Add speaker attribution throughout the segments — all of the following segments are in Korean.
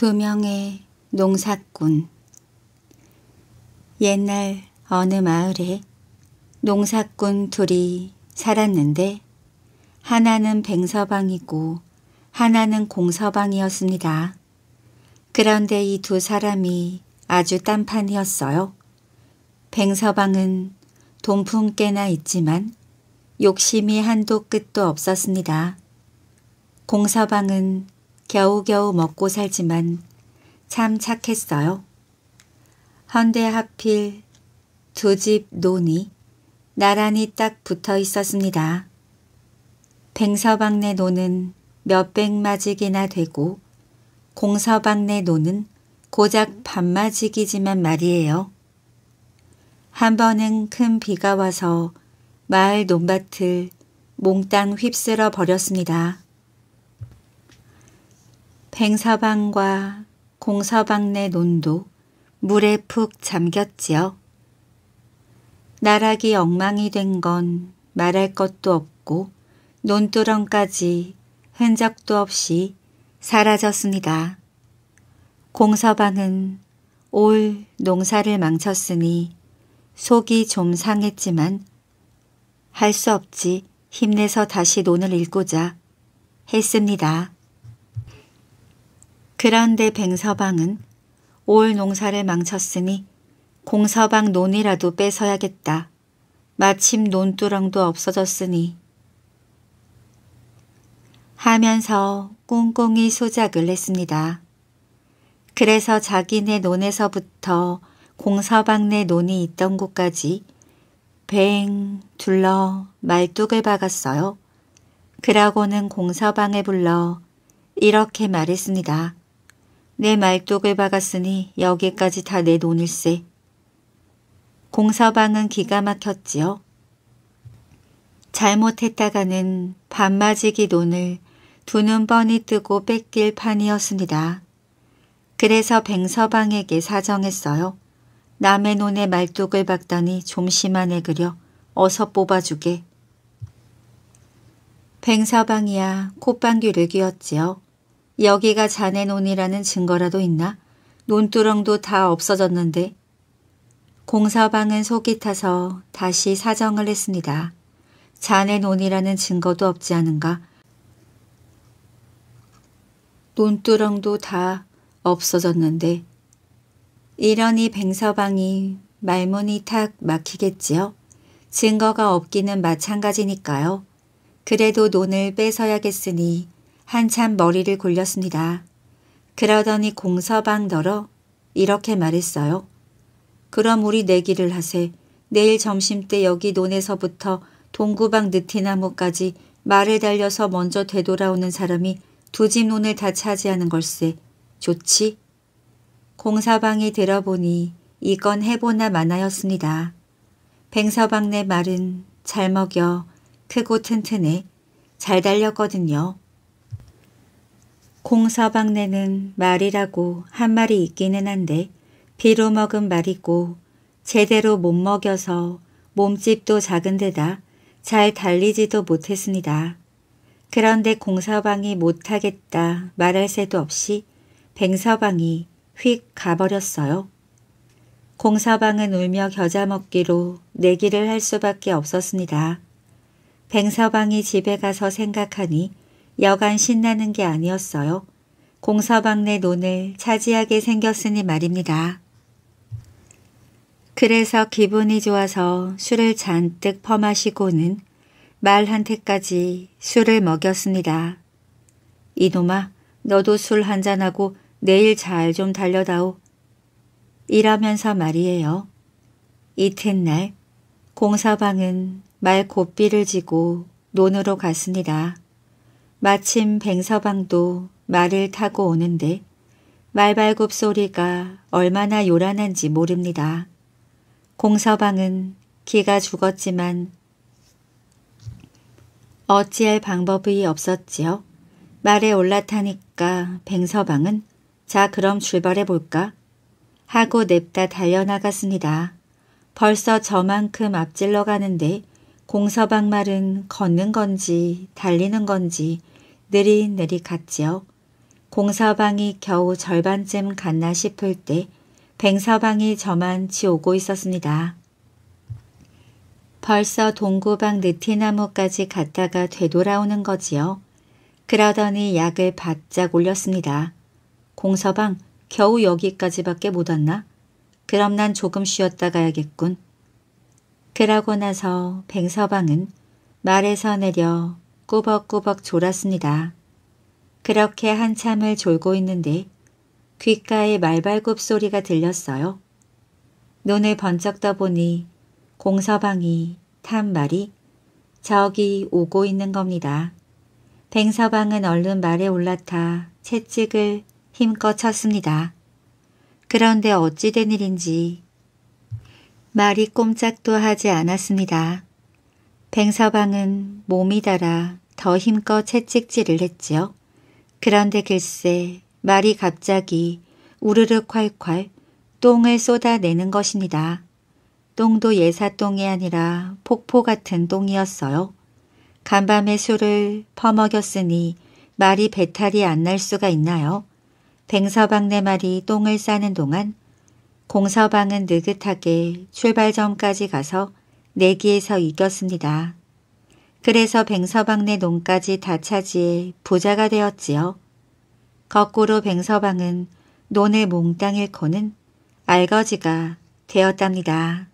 Speaker 1: 두 명의 농사꾼 옛날 어느 마을에 농사꾼 둘이 살았는데 하나는 뱅서방이고 하나는 공서방이었습니다. 그런데 이 두 사람이 아주 딴판이었어요. 뱅서방은 돈풍깨나 있지만 욕심이 한도 끝도 없었습니다. 공서방은 겨우겨우 먹고 살지만 참 착했어요. 헌데 하필 두 집 논이 나란히 딱 붙어 있었습니다. 뱅서방네 논은 몇 백마지이나 되고 공서방네 논은 고작 반마지이지만 말이에요. 한 번은 큰 비가 와서 마을 논밭을 몽땅 휩쓸어 버렸습니다. 팽사방과 공서방 내 논도 물에 푹 잠겼지요. 나락이 엉망이 된 건 말할 것도 없고 논두렁까지 흔적도 없이 사라졌습니다. 공서방은 올 농사를 망쳤으니 속이 좀 상했지만 할 수 없지 힘내서 다시 논을 읽고자 했습니다. 그런데 뱅서방은 올 농사를 망쳤으니 공서방 논이라도 뺏어야겠다. 마침 논두렁도 없어졌으니. 하면서 꽁꽁이 소작을 했습니다. 그래서 자기네 논에서부터 공서방내 논이 있던 곳까지 뱅 둘러 말뚝을 박았어요. 그러고는 공서방에 불러 이렇게 말했습니다. 내 말뚝을 박았으니 여기까지 다 내 돈일세. 공서방은 기가 막혔지요. 잘못했다가는 반마지기 돈을 두눈 뻔히 뜨고 뺏길 판이었습니다. 그래서 뱅서방에게 사정했어요. 남의 논에 말뚝을 박다니 좀 심하네 그려. 어서 뽑아주게. 뱅서방이야 콧방귀를 뀌었지요. 여기가 자네 논이라는 증거라도 있나? 논두렁도 다 없어졌는데. 공사방은 속이 타서 다시 사정을 했습니다. 자네 논이라는 증거도 없지 않은가? 논두렁도 다 없어졌는데. 이러니 뱅서방이 말문이 탁 막히겠지요. 증거가 없기는 마찬가지니까요. 그래도 논을 뺏어야겠으니 한참 머리를 굴렸습니다. 그러더니 공서방 더러 이렇게 말했어요. 그럼 우리 내기를 하세. 내일 점심때 여기 논에서부터 동구방 느티나무까지 말을 달려서 먼저 되돌아오는 사람이 두 집 논을 다 차지하는 걸세. 좋지? 공사방이 들어보니 이건 해보나 마나였습니다. 뱅서방 네 말은 잘 먹여 크고 튼튼해 잘 달렸거든요. 콩사방내는 말이라고 한 말이 있기는 한데 비로 먹은 말이고 제대로 못 먹여서 몸집도 작은 데다 잘 달리지도 못했습니다. 그런데 공사방이 못하겠다 말할 새도 없이 뱅서방이 휙 가버렸어요. 공사방은 울며 겨자 먹기로 내기를 할 수밖에 없었습니다. 뱅서방이 집에 가서 생각하니 여간 신나는 게 아니었어요. 공사방내 논을 차지하게 생겼으니 말입니다. 그래서 기분이 좋아서 술을 잔뜩 퍼마시고는 말한테까지 술을 먹였습니다. 이놈아 너도 술 한잔하고 내일 잘 좀 달려다오. 이러면서 말이에요. 이튿날 공사방은말 고삐를 지고 논으로 갔습니다. 마침 뱅서방도 말을 타고 오는데 말발굽 소리가 얼마나 요란한지 모릅니다. 공서방은 기가 죽었지만 어찌할 방법이 없었지요. 말에 올라타니까 뱅서방은 자 그럼 출발해 볼까? 하고 냅다 달려나갔습니다. 벌써 저만큼 앞질러 가는데 공서방 말은 걷는 건지 달리는 건지 느릿느릿 갔지요. 공서방이 겨우 절반쯤 갔나 싶을 때 뱅서방이 저만지 오고 있었습니다. 벌써 동구방 느티나무까지 갔다가 되돌아오는 거지요. 그러더니 약을 바짝 올렸습니다. 공서방 겨우 여기까지밖에 못 왔나? 그럼 난 조금 쉬었다 가야겠군. 그러고 나서 뱅서방은 말에서 내려 꾸벅꾸벅 졸았습니다. 그렇게 한참을 졸고 있는데 귓가에 말발굽 소리가 들렸어요. 눈을 번쩍 떠보니 공서방이 탄 말이 저기 오고 있는 겁니다. 뱅서방은 얼른 말에 올라타 채찍을 힘껏 쳤습니다. 그런데 어찌 된 일인지 말이 꼼짝도 하지 않았습니다. 뱅서방은 몸이 달아 더 힘껏 채찍질을 했지요. 그런데 글쎄 말이 갑자기 우르르 콸콸 똥을 쏟아내는 것입니다. 똥도 예사똥이 아니라 폭포 같은 똥이었어요. 간밤에 술을 퍼먹였으니 말이 배탈이 안 날 수가 있나요? 뱅서방네 말이 똥을 싸는 동안 공서방은 느긋하게 출발점까지 가서 내기에서 이겼습니다. 그래서 뱅서방내 논까지 다 차지해 부자가 되었지요. 거꾸로 뱅서방은 논의 몽땅 일코는 알거지가 되었답니다.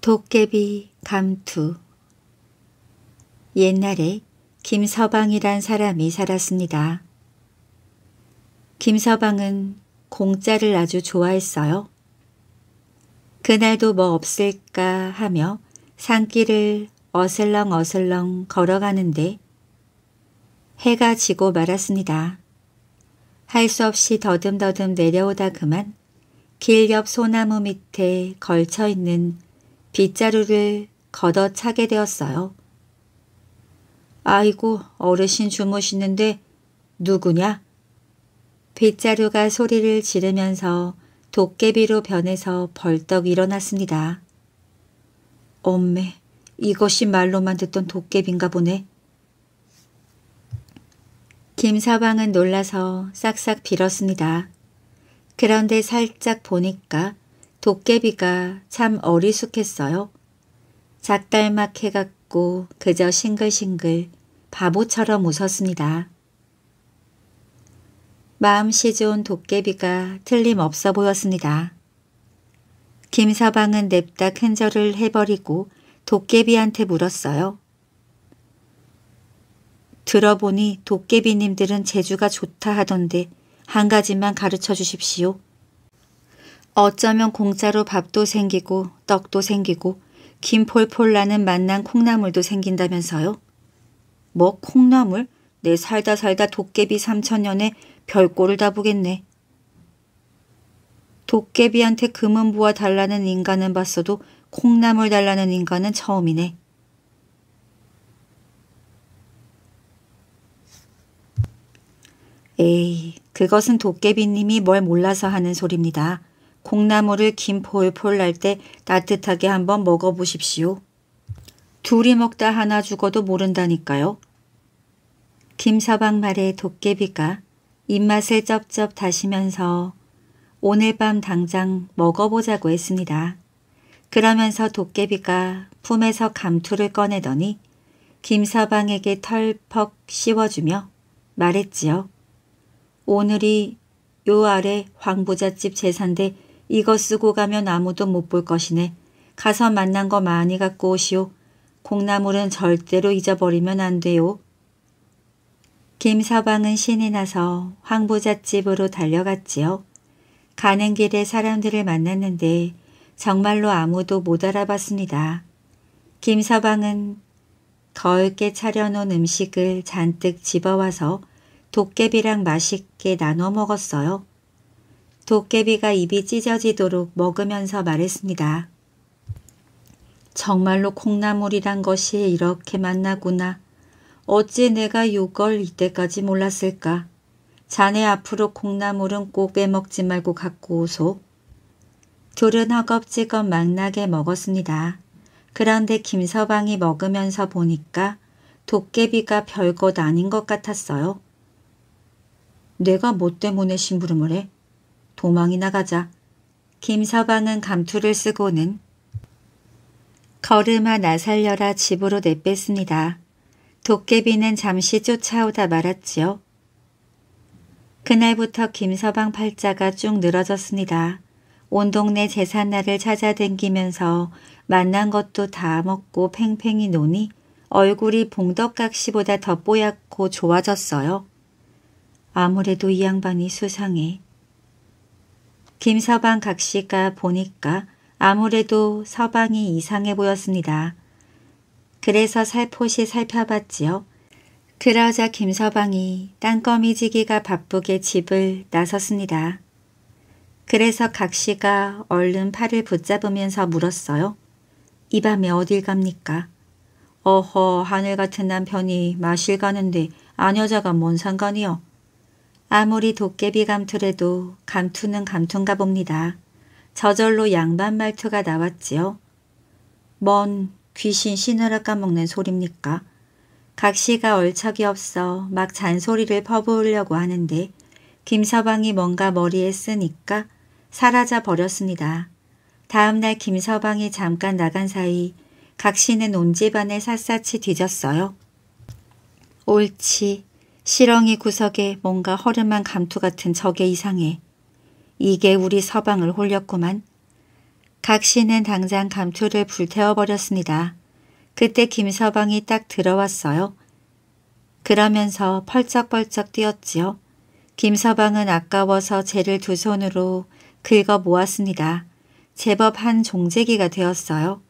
Speaker 1: 도깨비 감투 옛날에 김서방이란 사람이 살았습니다. 김서방은 공짜를 아주 좋아했어요. 그날도 뭐 없을까 하며 산길을 어슬렁어슬렁 걸어가는데 해가 지고 말았습니다. 할 수 없이 더듬더듬 내려오다 그만 길 옆 소나무 밑에 걸쳐있는 빗자루를 걷어차게 되었어요. 아이고 어르신 주무시는데 누구냐? 빗자루가 소리를 지르면서 도깨비로 변해서 벌떡 일어났습니다. 엄매, 이것이 말로만 듣던 도깨비인가 보네. 김사방은 놀라서 싹싹 빌었습니다. 그런데 살짝 보니까 도깨비가 참 어리숙했어요. 작달막해 갖고 그저 싱글싱글 바보처럼 웃었습니다. 마음씨 좋은 도깨비가 틀림없어 보였습니다. 김서방은 냅다 큰절을 해버리고 도깨비한테 물었어요. 들어보니 도깨비님들은 재주가 좋다 하던데 한 가지만 가르쳐 주십시오. 어쩌면 공짜로 밥도 생기고 떡도 생기고 김 폴폴 나는 맛난 콩나물도 생긴다면서요? 뭐 콩나물? 내 살다 살다 도깨비 삼천년에 별꼴을 다 보겠네. 도깨비한테 금은보화 달라는 인간은 봤어도 콩나물 달라는 인간은 처음이네. 에이, 그것은 도깨비님이 뭘 몰라서 하는 소리입니다. 콩나물을 김 폴폴 날 때 따뜻하게 한번 먹어보십시오. 둘이 먹다 하나 죽어도 모른다니까요. 김서방 말에 도깨비가 입맛에 쩝쩝 다시면서 오늘 밤 당장 먹어보자고 했습니다. 그러면서 도깨비가 품에서 감투를 꺼내더니 김서방에게 털퍽 씌워주며 말했지요. 오늘이 요 아래 황부잣집 재산데 이거 쓰고 가면 아무도 못 볼 것이네. 가서 만난 거 많이 갖고 오시오. 콩나물은 절대로 잊어버리면 안 돼요. 김서방은 신이 나서 황보잣집으로 달려갔지요. 가는 길에 사람들을 만났는데 정말로 아무도 못 알아봤습니다. 김서방은 거울게 차려놓은 음식을 잔뜩 집어와서 도깨비랑 맛있게 나눠 먹었어요. 도깨비가 입이 찢어지도록 먹으면서 말했습니다. 정말로 콩나물이란 것이 이렇게 맛나구나. 어찌 내가 요걸 이때까지 몰랐을까. 자네 앞으로 콩나물은 꼭 빼먹지 말고 갖고 오소. 둘은 허겁지겁 막나게 먹었습니다. 그런데 김서방이 먹으면서 보니까 도깨비가 별것 아닌 것 같았어요. 내가 뭐 때문에 심부름을 해? 도망이나 가자. 김서방은 감투를 쓰고는 걸음아 나살려라 집으로 내뺐습니다. 도깨비는 잠시 쫓아오다 말았지요. 그날부터 김서방 팔자가 쭉 늘어졌습니다. 온 동네 재산날을 찾아댕기면서 만난 것도 다 먹고 팽팽히 노니 얼굴이 봉덕각시보다 더 뽀얗고 좋아졌어요. 아무래도 이 양반이 수상해. 김서방 각시가 보니까 아무래도 서방이 이상해 보였습니다. 그래서 살포시 살펴봤지요. 그러자 김서방이 땅거미지기가 바쁘게 집을 나섰습니다. 그래서 각 씨가 얼른 팔을 붙잡으면서 물었어요. 이 밤에 어딜 갑니까? 어허 하늘 같은 남편이 마실 가는데 아녀자가 뭔 상관이요. 아무리 도깨비 감투래도 감투는 감투인가 봅니다. 저절로 양반 말투가 나왔지요. 뭔 귀신 신하라 까먹는 소립니까? 각시가 얼척이 없어 막 잔소리를 퍼부으려고 하는데 김서방이 뭔가 머리에 쓰니까 사라져 버렸습니다. 다음날 김서방이 잠깐 나간 사이 각시는 온 집안을 샅샅이 뒤졌어요. 옳지. 실렁이 구석에 뭔가 허름한 감투 같은 저게 이상해. 이게 우리 서방을 홀렸구만. 각 씨는 당장 감초를 불태워버렸습니다. 그때 김서방이 딱 들어왔어요. 그러면서 펄쩍펄쩍 뛰었지요. 김서방은 아까워서 재를 두 손으로 긁어 모았습니다. 제법 한 종재기가 되었어요.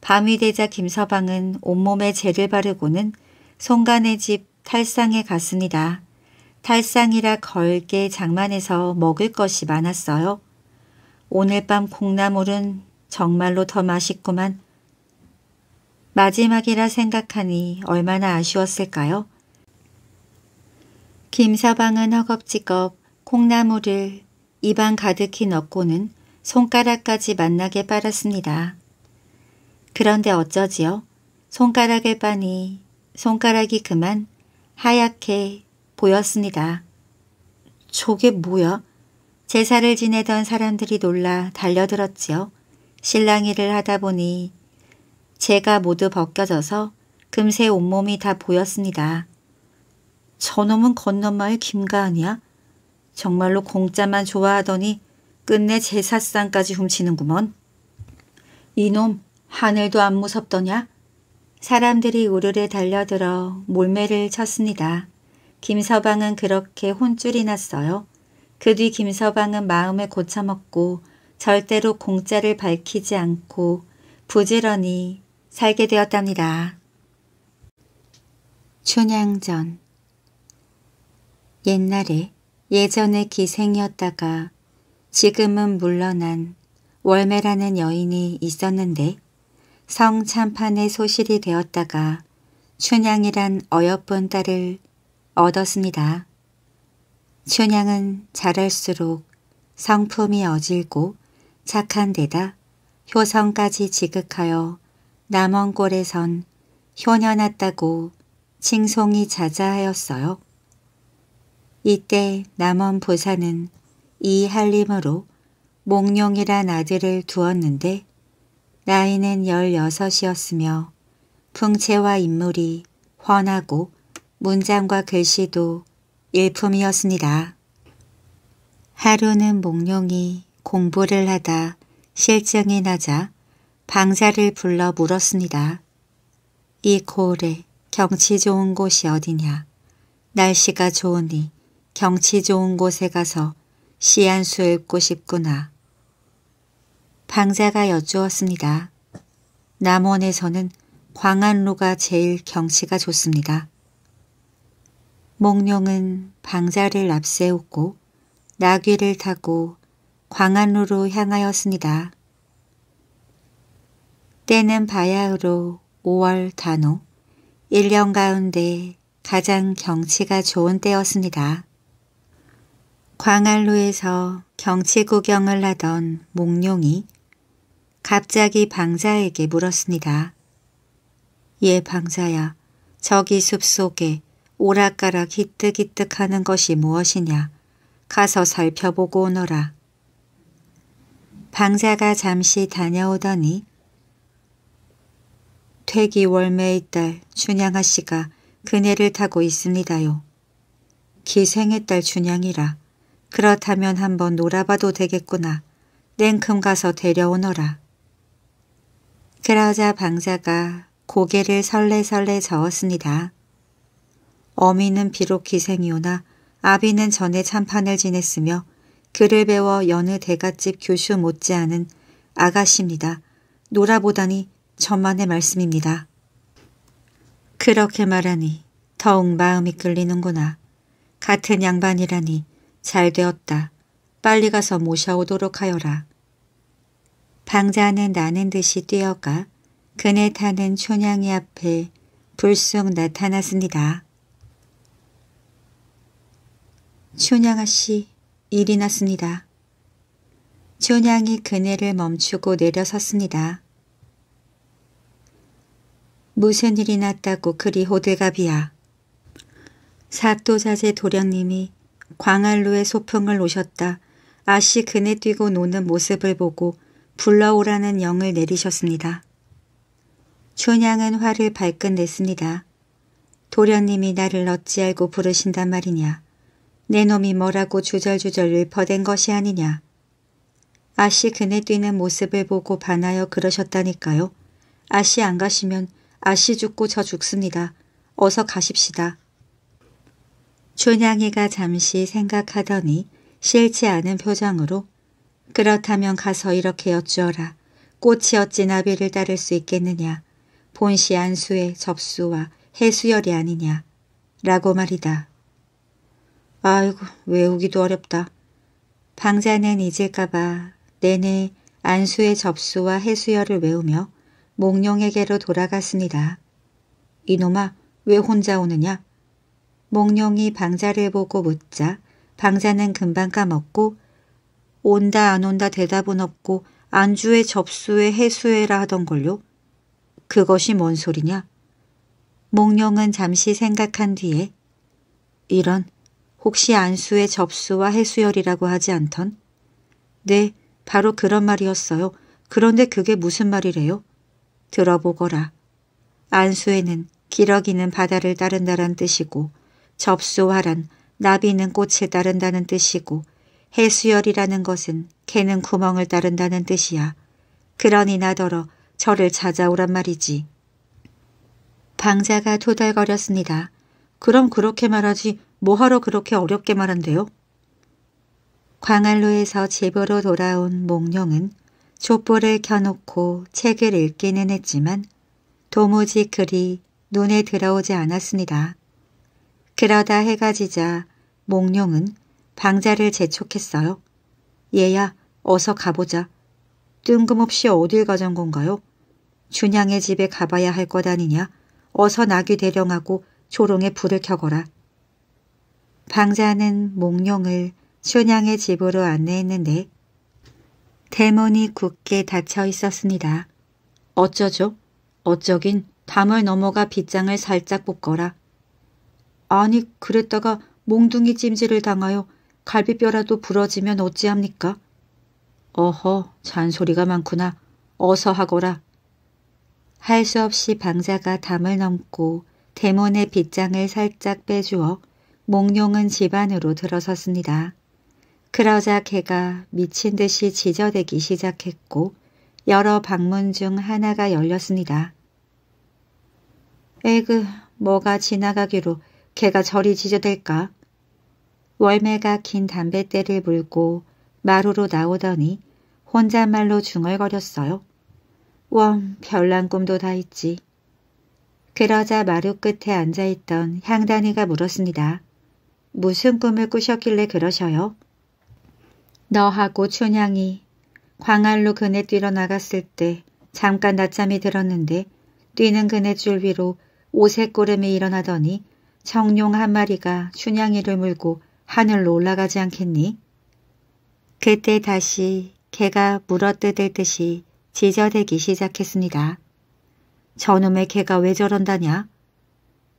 Speaker 1: 밤이 되자 김서방은 온몸에 재를 바르고는 송간의 집 탈상에 갔습니다. 탈상이라 걸게 장만해서 먹을 것이 많았어요. 오늘 밤 콩나물은 정말로 더 맛있구만. 마지막이라 생각하니 얼마나 아쉬웠을까요? 김서방은 허겁지겁 콩나물을 입안 가득히 넣고는 손가락까지 만나게 빨았습니다. 그런데 어쩌지요? 손가락을 빠니 손가락이 그만 하얗게 보였습니다. 저게 뭐야? 제사를 지내던 사람들이 놀라 달려들었지요. 실랑이를 하다 보니 제가 모두 벗겨져서 금세 온몸이 다 보였습니다. 저놈은 건너마을 김가은이야? 정말로 공짜만 좋아하더니 끝내 제사상까지 훔치는구먼. 이놈 하늘도 안 무섭더냐? 사람들이 우르르 달려들어 몰매를 쳤습니다. 김서방은 그렇게 혼쭐이 났어요. 그뒤 김서방은 마음을 고쳐먹고 절대로 공짜를 밝히지 않고 부지런히 살게 되었답니다. 춘향전 옛날에 예전에 기생이었다가 지금은 물러난 월매라는 여인이 있었는데 성 참판의 소실이 되었다가 춘향이란 어여쁜 딸을 얻었습니다. 춘향은 자랄수록 성품이 어질고 착한 데다 효성까지 지극하여 남원골에선 효녀났다고 칭송이 자자하였어요. 이때 남원 부사는이 한림으로 목룡이란 아들을 두었는데 나이는 16이었으며 풍채와 인물이 훤하고 문장과 글씨도 일품이었습니다. 하루는 몽룡이 공부를 하다 실증이 나자 방자를 불러 물었습니다. 이 코울에 경치 좋은 곳이 어디냐. 날씨가 좋으니 경치 좋은 곳에 가서 시안수 읽고 싶구나. 방자가 여쭈었습니다. 남원에서는 광안루가 제일 경치가 좋습니다. 몽룡은 방자를 앞세우고 나귀를 타고 광안루로 향하였습니다. 때는 바야흐로 5월 단오 1년 가운데 가장 경치가 좋은 때였습니다. 광안루에서 경치 구경을 하던 몽룡이 갑자기 방자에게 물었습니다. 예 방자야 저기 숲속에 오락가락 기뜩기뜩 하는 것이 무엇이냐. 가서 살펴보고 오너라. 방자가 잠시 다녀오더니 퇴기 월매의 딸준양아 씨가 그네를 타고 있습니다요. 기생의 딸준양이라 그렇다면 한번 놀아봐도 되겠구나. 냉큼 가서 데려오너라. 그러자 방자가 고개를 설레설레 저었습니다. 어미는 비록 기생이오나 아비는 전에 참판을 지냈으며 그를 배워 여느 대갓집 교수 못지않은 아가씨입니다. 놀아보다니 천만의 말씀입니다. 그렇게 말하니 더욱 마음이 끌리는구나. 같은 양반이라니 잘 되었다. 빨리 가서 모셔오도록 하여라. 방자는 나는 듯이 뛰어가 그네 타는 초냥이 앞에 불쑥 나타났습니다. 춘향아 씨, 일이 났습니다. 춘향이 그네를 멈추고 내려섰습니다. 무슨 일이 났다고 그리 호들갑이야. 사또자제 도련님이 광안루에 소풍을 오셨다. 아씨 그네 뛰고 노는 모습을 보고 불러오라는 영을 내리셨습니다. 춘향은 화를 발끈 냈습니다. 도련님이 나를 어찌 알고 부르신단 말이냐. 내 놈이 뭐라고 주절주절 읊어댄 것이 아니냐. 아씨 그네 뛰는 모습을 보고 반하여 그러셨다니까요. 아씨 안 가시면 아씨 죽고 저 죽습니다. 어서 가십시다. 춘향이가 잠시 생각하더니 싫지 않은 표정으로 그렇다면 가서 이렇게 여쭈어라. 꽃이 어찌 나비를 따를 수 있겠느냐. 본시 안수의 접수와 해수열이 아니냐. 라고 말이다. 아이고 외우기도 어렵다. 방자는 잊을까봐 내내 안수의 접수와 해수열을 외우며 몽룡에게로 돌아갔습니다. 이놈아 왜 혼자 오느냐? 몽룡이 방자를 보고 묻자 방자는 금방 까먹고 온다 안 온다 대답은 없고 안주에 접수에 해수해라 하던걸요. 그것이 뭔 소리냐? 몽룡은 잠시 생각한 뒤에 이런 혹시 안수의 접수와 해수열이라고 하지 않던? 네, 바로 그런 말이었어요. 그런데 그게 무슨 말이래요? 들어보거라. 안수에는 기러기는 바다를 따른다란 뜻이고 접수화란 나비는 꽃을 따른다는 뜻이고 해수열이라는 것은 개는 구멍을 따른다는 뜻이야. 그러니나더러 저를 찾아오란 말이지. 방자가 토달거렸습니다. 그럼 그렇게 말하지 뭐하러 그렇게 어렵게 말한대요? 광안루에서 집으로 돌아온 몽룡은 촛불을 켜놓고 책을 읽기는 했지만 도무지 그리 눈에 들어오지 않았습니다. 그러다 해가 지자 몽룡은 방자를 재촉했어요. 얘야 어서 가보자. 뜬금없이 어딜 가잔 건가요? 준양의 집에 가봐야 할 것 아니냐. 어서 나귀 대령하고 조롱에 불을 켜거라. 방자는 몽룡을 춘향의 집으로 안내했는데 대문이 굳게 닫혀 있었습니다. 어쩌죠? 어쩌긴 담을 넘어가 빗장을 살짝 뽑거라. 아니 그랬다가 몽둥이 찜질을 당하여 갈비뼈라도 부러지면 어찌합니까? 어허 잔소리가 많구나. 어서 하거라. 할 수 없이 방자가 담을 넘고 대문의 빗장을 살짝 빼주어 몽룡은 집안으로 들어섰습니다. 그러자 개가 미친 듯이 지저대기 시작했고 여러 방문 중 하나가 열렸습니다. 에그, 뭐가 지나가기로 개가 저리 지저댈까? 월매가 긴 담뱃대를 물고 마루로 나오더니 혼잣말로 중얼거렸어요. 웜, 별난 꿈도 다 있지. 그러자 마루 끝에 앉아있던 향단이가 물었습니다. 무슨 꿈을 꾸셨길래 그러셔요? 너하고 춘향이 광안루 그네 뛰러 나갔을 때 잠깐 낮잠이 들었는데 뛰는 그네 줄 위로 오색 구름이 일어나더니 청룡 한 마리가 춘향이를 물고 하늘로 올라가지 않겠니? 그때 다시 개가 물어뜯을 듯이 지저대기 시작했습니다. 저놈의 개가 왜 저런다냐?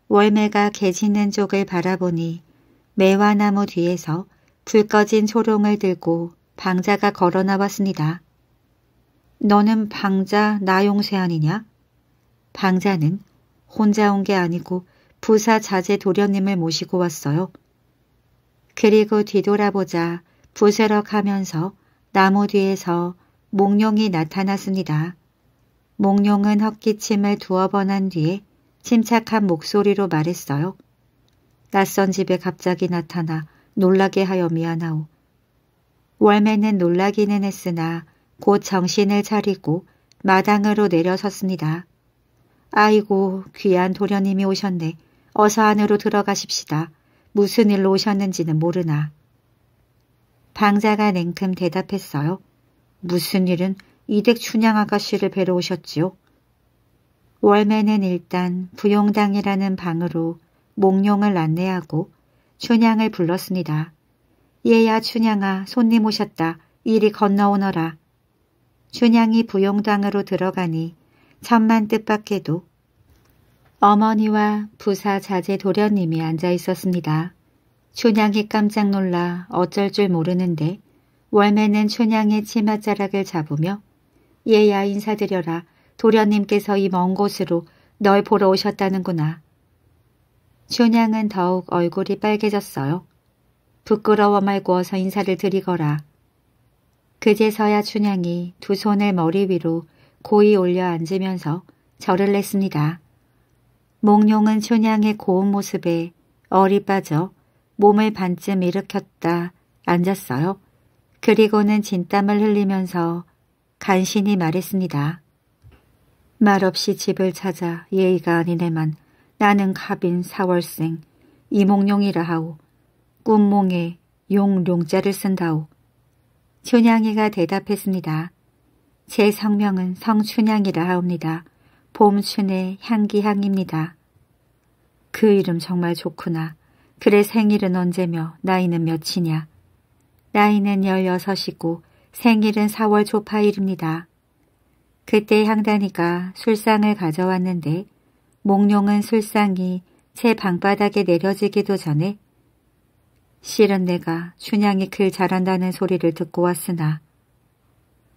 Speaker 1: 월매가 개 짖는 쪽을 바라보니 매화나무 뒤에서 불 꺼진 초롱을 들고 방자가 걸어 나왔습니다. 너는 방자 나용세 아니냐? 방자는 혼자 온 게 아니고 부사 자제 도련님을 모시고 왔어요. 그리고 뒤돌아보자 부스러가면서 나무 뒤에서 목룡이 나타났습니다. 목룡은 헛기침을 두어 번한 뒤에 침착한 목소리로 말했어요. 낯선 집에 갑자기 나타나 놀라게 하여 미안하오. 월매는 놀라기는 했으나 곧 정신을 차리고 마당으로 내려섰습니다. 아이고 귀한 도련님이 오셨네. 어서 안으로 들어가십시다. 무슨 일로 오셨는지는 모르나. 방자가 냉큼 대답했어요. 무슨 일은 이댁 춘향 아가씨를 뵈러 오셨지요? 월매는 일단 부용당이라는 방으로 목룡을 안내하고 춘향을 불렀습니다. 얘야 춘향아 손님 오셨다. 이리 건너오너라. 춘향이 부용당으로 들어가니 천만 뜻밖에도 어머니와 부사 자제 도련님이 앉아 있었습니다. 춘향이 깜짝 놀라 어쩔 줄 모르는데 월매는 춘향의 치맛자락을 잡으며 얘야 인사드려라 도련님께서 이 먼 곳으로 널 보러 오셨다는구나. 춘향은 더욱 얼굴이 빨개졌어요. 부끄러워 말고서 인사를 드리거라. 그제서야 춘향이 두 손을 머리 위로 고이 올려 앉으면서 절을 냈습니다. 몽룡은 춘향의 고운 모습에 얼이 빠져 몸을 반쯤 일으켰다 앉았어요. 그리고는 진땀을 흘리면서 간신히 말했습니다. 말없이 집을 찾아 예의가 아니네만 나는 갑인 사월생 이몽룡이라 하오. 꿈몽에 용룡자를 쓴다오. 춘향이가 대답했습니다. 제 성명은 성춘향이라 하옵니다. 봄춘의 향기향입니다. 그 이름 정말 좋구나. 그래 생일은 언제며 나이는 몇이냐. 나이는 16이고 생일은 4월 초파일입니다. 그때 향단이가 술상을 가져왔는데 몽룡은술상이제 방바닥에 내려지기도 전에 실은 내가 춘향이 글 잘한다는 소리를 듣고 왔으나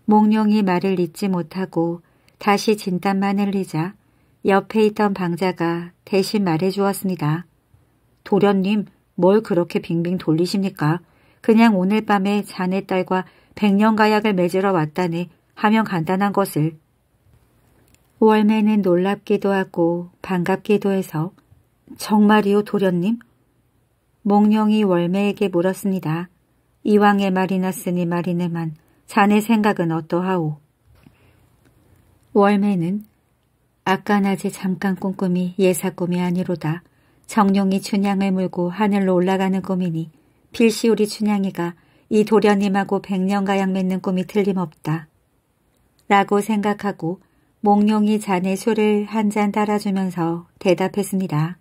Speaker 1: 몽룡이 말을 잊지 못하고 다시 진땀만 흘리자 옆에 있던 방자가 대신 말해주었습니다. 도련님 뭘 그렇게 빙빙 돌리십니까? 그냥 오늘 밤에 자네 딸과 백년가약을 맺으러 왔다네 하면 간단한 것을 월매는 놀랍기도 하고 반갑기도 해서 정말이요 도련님? 몽룡이 월매에게 물었습니다. 이왕의 말이나 쓰니 말이네만 자네 생각은 어떠하오? 월매는 아까 낮에 잠깐 꾼 꿈이 예사 꿈이 아니로다. 정룡이 춘향을 물고 하늘로 올라가는 꿈이니 필시우리 춘향이가 이 도련님하고 백년가양 맺는 꿈이 틀림없다. 라고 생각하고 몽룡이 잔에 술을 한 잔 따라주면서 대답했습니다.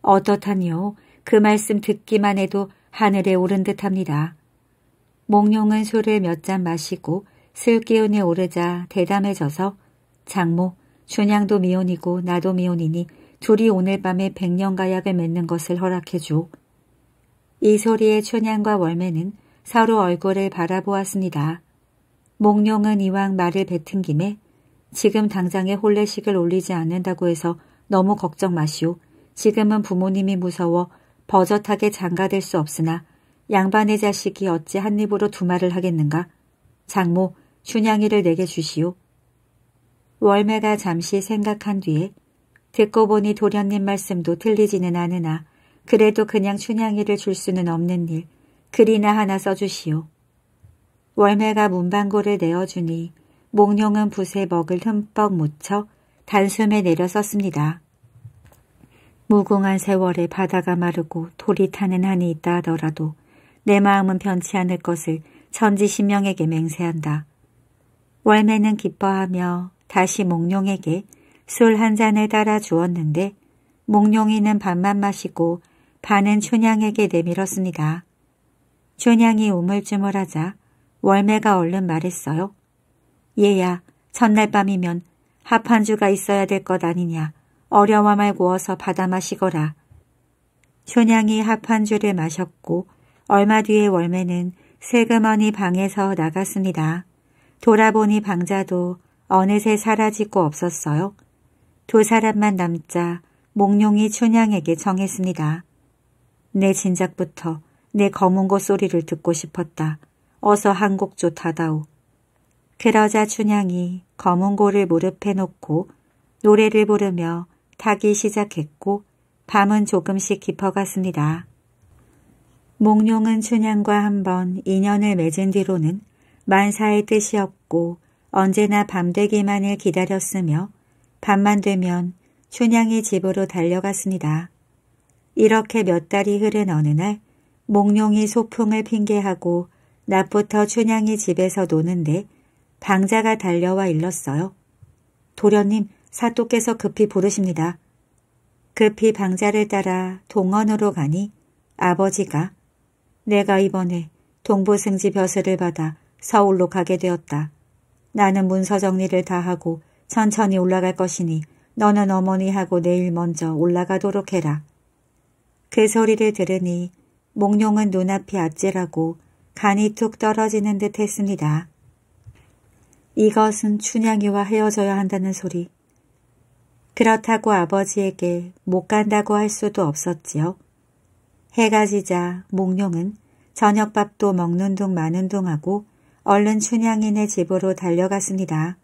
Speaker 1: 어떻하니요? 그 말씀 듣기만 해도 하늘에 오른 듯합니다. 몽룡은 술을 몇 잔 마시고 술기운이 오르자 대담해져서 장모, 준양도 미혼이고 나도 미혼이니 둘이 오늘 밤에 백년가약을 맺는 것을 허락해줘. 이 소리에 춘향과 월매는 서로 얼굴을 바라보았습니다. 몽룡은 이왕 말을 뱉은 김에 지금 당장에 혼례식을 올리지 않는다고 해서 너무 걱정 마시오. 지금은 부모님이 무서워 버젓하게 장가될 수 없으나 양반의 자식이 어찌 한 입으로 두 말을 하겠는가. 장모, 춘향이를 내게 주시오. 월매가 잠시 생각한 뒤에 듣고 보니 도련님 말씀도 틀리지는 않으나 그래도 그냥 춘향이를 줄 수는 없는 일. 글이나 하나 써주시오. 월매가 문방구를 내어주니 몽룡은 붓에 먹을 흠뻑 묻혀 단숨에 내려 썼습니다. 무궁한 세월에 바다가 마르고 돌이 타는 한이 있다 하더라도 내 마음은 변치 않을 것을 천지신명에게 맹세한다. 월매는 기뻐하며 다시 몽룡에게 술 한 잔을 따라 주었는데 몽룡이는 반만 마시고 반은 춘향에게 내밀었습니다. 춘향이 우물쭈물하자 월매가 얼른 말했어요. 얘야, 전날 밤이면 합한 주가 있어야 될 것 아니냐. 어려워 말고 어서 받아 마시거라. 촌양이 합한 주를 마셨고 얼마 뒤에 월매는 세금머니 방에서 나갔습니다. 돌아보니 방자도 어느새 사라지고 없었어요. 두 사람만 남자 목룡이 춘향에게 정했습니다. 내 진작부터 내 검은 고 소리를 듣고 싶었다. 어서 한곡 조다다오 그러자 춘향이 검은 고를 무릎에 놓고 노래를 부르며 타기 시작했고 밤은 조금씩 깊어갔습니다. 몽룡은 춘향과 한번 인연을 맺은 뒤로는 만사의 뜻이 없고 언제나 밤 되기만을 기다렸으며 밤만 되면 춘향이 집으로 달려갔습니다. 이렇게 몇 달이 흐른 어느 날 몽룡이 소풍을 핑계하고 낮부터 춘향이 집에서 노는데 방자가 달려와 일렀어요. 도련님, 사또께서 급히 부르십니다. 급히 방자를 따라 동원으로 가니 아버지가 내가 이번에 동부승지 벼슬을 받아 서울로 가게 되었다. 나는 문서 정리를 다 하고 천천히 올라갈 것이니 너는 어머니하고 내일 먼저 올라가도록 해라. 그 소리를 들으니 목룡은 눈앞이 아찔하고 간이 툭 떨어지는 듯 했습니다. 이것은 춘향이와 헤어져야 한다는 소리. 그렇다고 아버지에게 못 간다고 할 수도 없었지요. 해가 지자 목룡은 저녁밥도 먹는 둥 마는 둥 하고 얼른 춘향이네 집으로 달려갔습니다.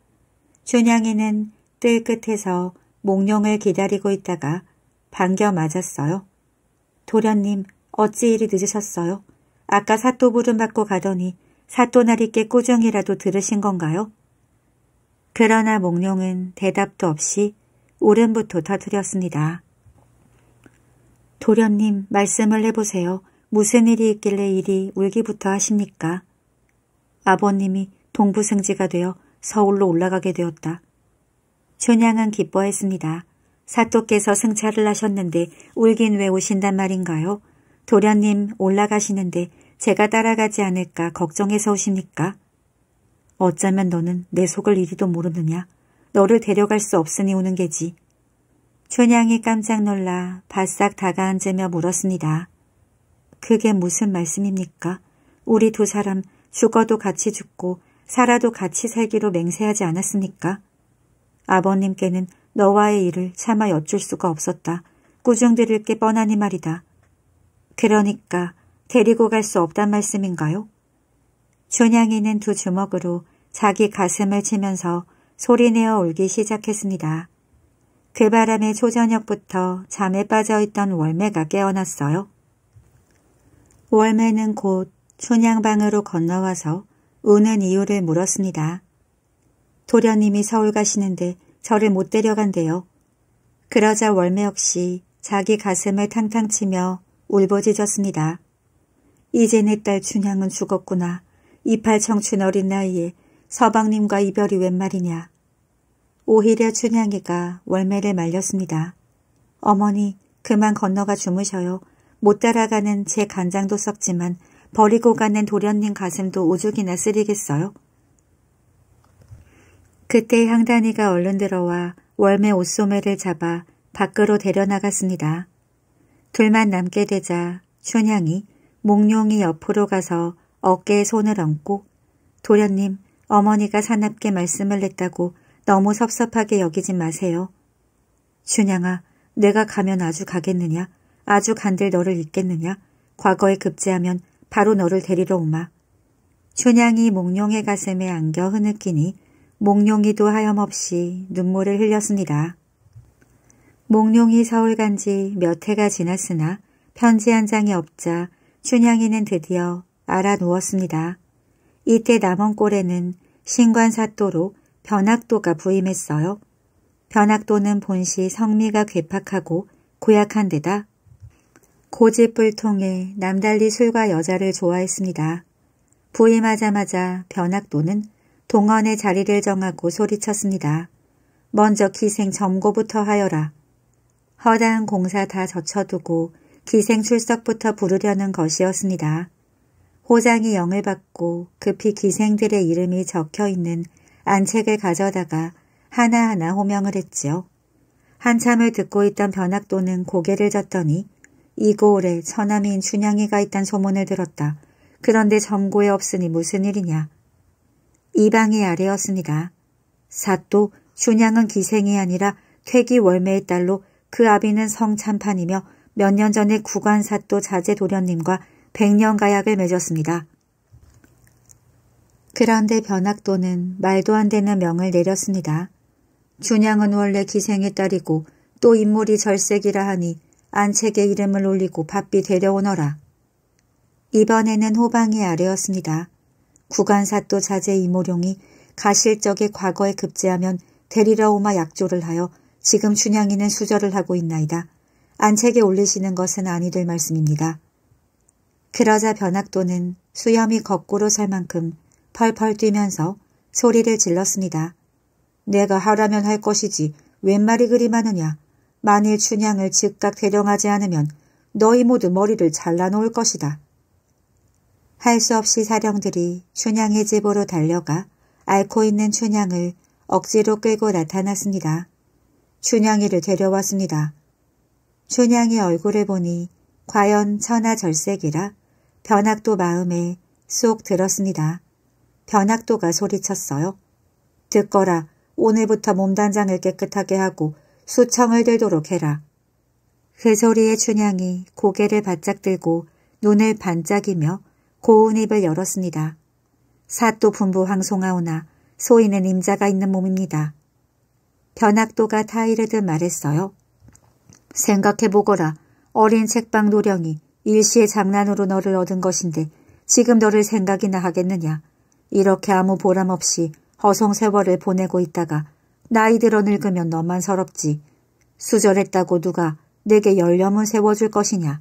Speaker 1: 춘향이는 뜰 끝에서 목룡을 기다리고 있다가 반겨 맞았어요. 도련님 어찌 이리 늦으셨어요? 아까 사또 부름 받고 가더니 사또나리께 꾸정이라도 들으신 건가요? 그러나 목룡은 대답도 없이 오른부터 터뜨렸습니다. 도련님 말씀을 해보세요. 무슨 일이 있길래 이리 울기부터 하십니까? 아버님이 동부승지가 되어 서울로 올라가게 되었다. 춘향은 기뻐했습니다. 사또께서 승차를 하셨는데 울긴 왜 오신단 말인가요? 도련님 올라가시는데 제가 따라가지 않을까 걱정해서 오십니까? 어쩌면 너는 내 속을 이리도 모르느냐. 너를 데려갈 수 없으니 오는 게지. 춘향이 깜짝 놀라 바싹 다가앉으며 물었습니다. 그게 무슨 말씀입니까? 우리 두 사람 죽어도 같이 죽고 살아도 같이 살기로 맹세하지 않았습니까? 아버님께는 너와의 일을 차마 여쭐 수가 없었다. 꾸중드릴 게 뻔하니 말이다. 그러니까 데리고 갈 수 없단 말씀인가요? 준양이는 두 주먹으로 자기 가슴을 치면서 소리내어 울기 시작했습니다. 그 바람에 초저녁부터 잠에 빠져있던 월매가 깨어났어요. 월매는 곧 춘향방으로 건너와서 우는 이유를 물었습니다. 도련님이 서울 가시는데 저를 못 데려간대요. 그러자 월매 역시 자기 가슴을 탕탕 치며 울부짖었습니다. 이제 내 딸 준향은 죽었구나. 이팔 청춘 어린 나이에 서방님과 이별이 웬 말이냐. 오히려 준향이가 월매를 말렸습니다. 어머니 그만 건너가 주무셔요. 못 따라가는 제 간장도 썩지만 버리고 가는 도련님 가슴도 오죽이나 쓰리겠어요. 그때 향단이가 얼른 들어와 월매 옷소매를 잡아 밖으로 데려나갔습니다. 둘만 남게 되자 춘향이 몽룡이 옆으로 가서 어깨에 손을 얹고 도련님 어머니가 사납게 말씀을 했다고 너무 섭섭하게 여기지 마세요. 준양아 내가 가면 아주 가겠느냐 아주 간들 너를 잊겠느냐 과거에 급제하면 바로 너를 데리러 오마. 춘양이 몽룡의 가슴에 안겨 흐느끼니 몽룡이도 하염없이 눈물을 흘렸습니다. 몽룡이 서울 간지 몇 해가 지났으나 편지 한 장이 없자 춘향이는 드디어 알아 누웠습니다. 이때 남원골에는 신관사또로 변학도가 부임했어요. 변학도는 본시 성미가 괴팍하고 고약한 데다 고집불통에 남달리 술과 여자를 좋아했습니다. 부임하자마자 변학도는 동원의 자리를 정하고 소리쳤습니다. 먼저 기생 점고부터 하여라. 허다한 공사 다 젖혀두고 기생출석부터 부르려는 것이었습니다. 호장이 영을 받고 급히 기생들의 이름이 적혀있는 안책을 가져다가 하나하나 호명을 했지요. 한참을 듣고 있던 변학도는 고개를 젓더니 이고을에 처남인 춘향이가 있단 소문을 들었다. 그런데 점고에 없으니 무슨 일이냐. 이방의 아래였습니다. 사또 춘향은 기생이 아니라 퇴기 월매의 딸로 그 아비는 성참판이며 몇년 전에 구관사또 자제 도련님과 백년 가약을 맺었습니다. 그런데 변학도는 말도 안 되는 명을 내렸습니다. 준양은 원래 기생의 딸이고 또 인물이 절색이라 하니 안책의 이름을 올리고 바삐 데려오너라. 이번에는 호방의 아래였습니다. 구관사또 자제 이모룡이 가실적에 과거에 급제하면 데리러 오마 약조를 하여 지금 준양이는 수절을 하고 있나이다. 안책에 올리시는 것은 아니될 말씀입니다. 그러자 변학도는 수염이 거꾸로 살 만큼 펄펄 뛰면서 소리를 질렀습니다. 내가 하라면 할 것이지 웬 말이 그리 많으냐. 만일 춘향을 즉각 대령하지 않으면 너희 모두 머리를 잘라놓을 것이다. 할 수 없이 사령들이 춘향의 집으로 달려가 앓고 있는 춘향을 억지로 끌고 나타났습니다. 춘향이를 데려왔습니다. 춘향의 얼굴을 보니 과연 천하절색이라 변학도 마음에 쏙 들었습니다. 변학도가 소리쳤어요. 듣거라. 오늘부터 몸단장을 깨끗하게 하고 수청을 들도록 해라. 그 소리에 춘향이 고개를 바짝 들고 눈을 반짝이며 고운 입을 열었습니다. 사또 분부 황송하오나 소인은 임자가 있는 몸입니다. 변학도가 타이르듯 말했어요. 생각해보거라. 어린 책방 노령이 일시의 장난으로 너를 얻은 것인데 지금 너를 생각이나 하겠느냐. 이렇게 아무 보람 없이 허송 세월을 보내고 있다가 나이 들어 늙으면 너만 서럽지. 수절했다고 누가 내게 열려문 세워줄 것이냐.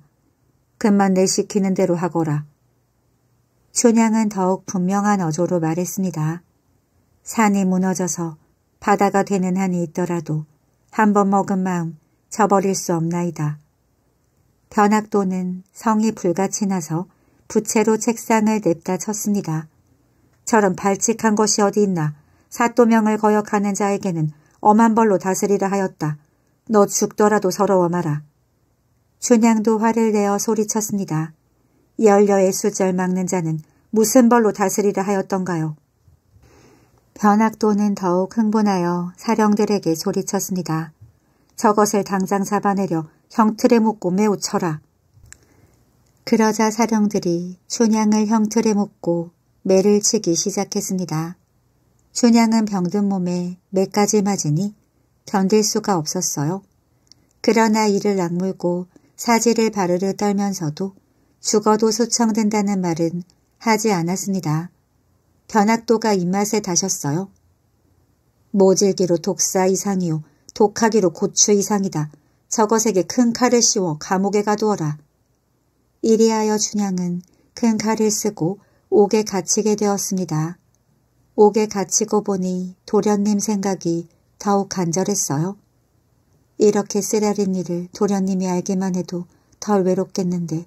Speaker 1: 금만내 시키는 대로 하거라. 춘향은 더욱 분명한 어조로 말했습니다. 산이 무너져서 바다가 되는 한이 있더라도 한 번 먹은 마음 저버릴 수 없나이다. 변학도는 성이 불같이 나서 부채로 책상을 냅다 쳤습니다. 저런 발칙한 것이 어디 있나 사또명을 거역하는 자에게는 엄한 벌로 다스리라 하였다. 너 죽더라도 서러워 마라. 준양도 화를 내어 소리쳤습니다. 열려의 수절 막는 자는 무슨 벌로 다스리라 하였던가요. 변학도는 더욱 흥분하여 사령들에게 소리쳤습니다. 저것을 당장 잡아내려 형틀에 묶고 매우 쳐라. 그러자 사령들이 춘향을 형틀에 묶고 매를 치기 시작했습니다. 춘향은 병든 몸에 매까지 맞으니 견딜 수가 없었어요. 그러나 이를 악물고 사지를 바르르 떨면서도 죽어도 소청된다는 말은 하지 않았습니다. 변학도가 입맛에 다셨어요. 모질기로 독사 이상이요. 독하기로 고추 이상이다. 저것에게 큰 칼을 씌워 감옥에 가두어라. 이리하여 준양은 큰 칼을 쓰고 옥에 갇히게 되었습니다. 옥에 갇히고 보니 도련님 생각이 더욱 간절했어요. 이렇게 쓰라린 일을 도련님이 알기만 해도 덜 외롭겠는데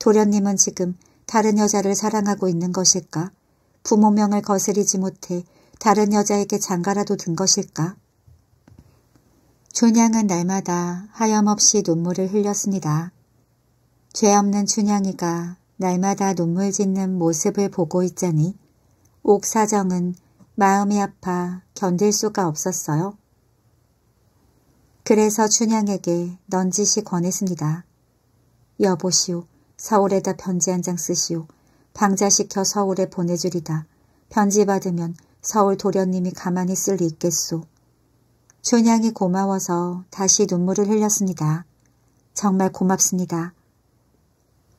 Speaker 1: 도련님은 지금 다른 여자를 사랑하고 있는 것일까? 부모명을 거스리지 못해 다른 여자에게 장가라도 든 것일까? 춘향은 날마다 하염없이 눈물을 흘렸습니다. 죄 없는 춘향이가 날마다 눈물 짓는 모습을 보고 있자니 옥사정은 마음이 아파 견딜 수가 없었어요. 그래서 춘향에게 넌지시 권했습니다. 여보시오, 서울에다 편지 한 장 쓰시오. 방자시켜 서울에 보내주리다. 편지 받으면 서울 도련님이 가만히 쓸리 있겠소. 춘향이 고마워서 다시 눈물을 흘렸습니다. 정말 고맙습니다.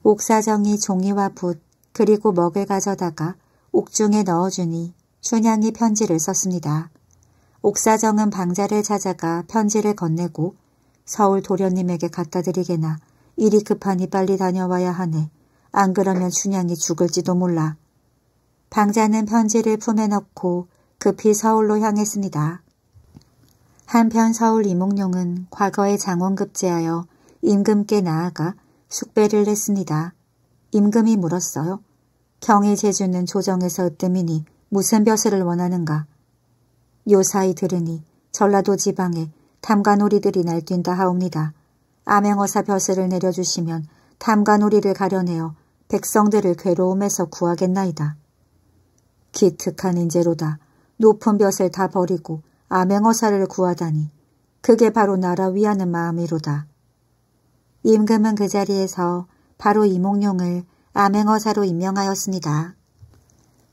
Speaker 1: 옥사정이 종이와 붓 그리고 먹을 가져다가 옥중에 넣어주니 춘향이 편지를 썼습니다. 옥사정은 방자를 찾아가 편지를 건네고 서울 도련님에게 갖다 드리게나 일이 급하니 빨리 다녀와야 하네. 안 그러면 춘향이 죽을지도 몰라. 방자는 편지를 품에 넣고 급히 서울로 향했습니다. 한편 서울 이몽룡은 과거에 장원급제하여 임금께 나아가 숙배를 했습니다. 임금이 물었어요. 경의 제주는 조정에서 으뜸이니 무슨 벼슬을 원하는가. 요사이 들으니 전라도 지방에 탐관오리들이 날뛴다 하옵니다. 암행어사 벼슬을 내려주시면 탐관오리를 가려내어 백성들을 괴로움에서 구하겠나이다. 기특한 인재로다. 높은 벼슬 다 버리고 암행어사를 구하다니 그게 바로 나라 위하는 마음이로다. 임금은 그 자리에서 바로 이몽룡을 암행어사로 임명하였습니다.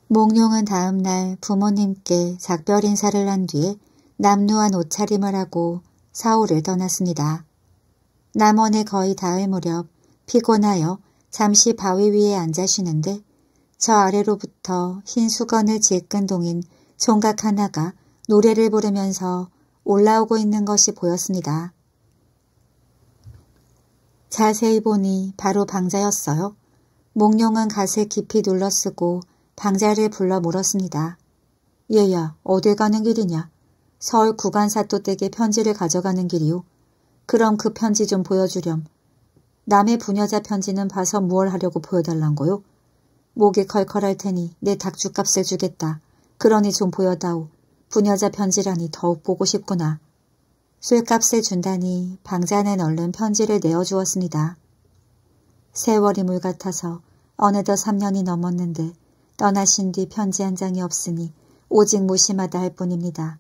Speaker 1: 몽룡은 다음 날 부모님께 작별 인사를 한 뒤에 남루한 옷차림을 하고 사울을 떠났습니다. 남원에 거의 닿을 무렵 피곤하여 잠시 바위 위에 앉아 쉬는데 저 아래로부터 흰 수건을 질끈 동인 총각 하나가 노래를 부르면서 올라오고 있는 것이 보였습니다. 자세히 보니 바로 방자였어요. 목룡은 갓을 깊이 눌러쓰고 방자를 불러 물었습니다. 얘야, 어딜 가는 길이냐? 서울 구간사또 댁에 편지를 가져가는 길이요. 그럼 그 편지 좀 보여주렴. 남의 부녀자 편지는 봐서 무얼 하려고 보여달란 거요? 목이 컬컬할 테니 내닭죽값을 주겠다. 그러니 좀 보여다오. 부녀자 편지라니 더욱 보고 싶구나. 술값을 준다니 방자는 얼른 편지를 내어주었습니다. 세월이 물 같아서 어느덧 3년이 넘었는데 떠나신 뒤 편지 한 장이 없으니 오직 무심하다 할 뿐입니다.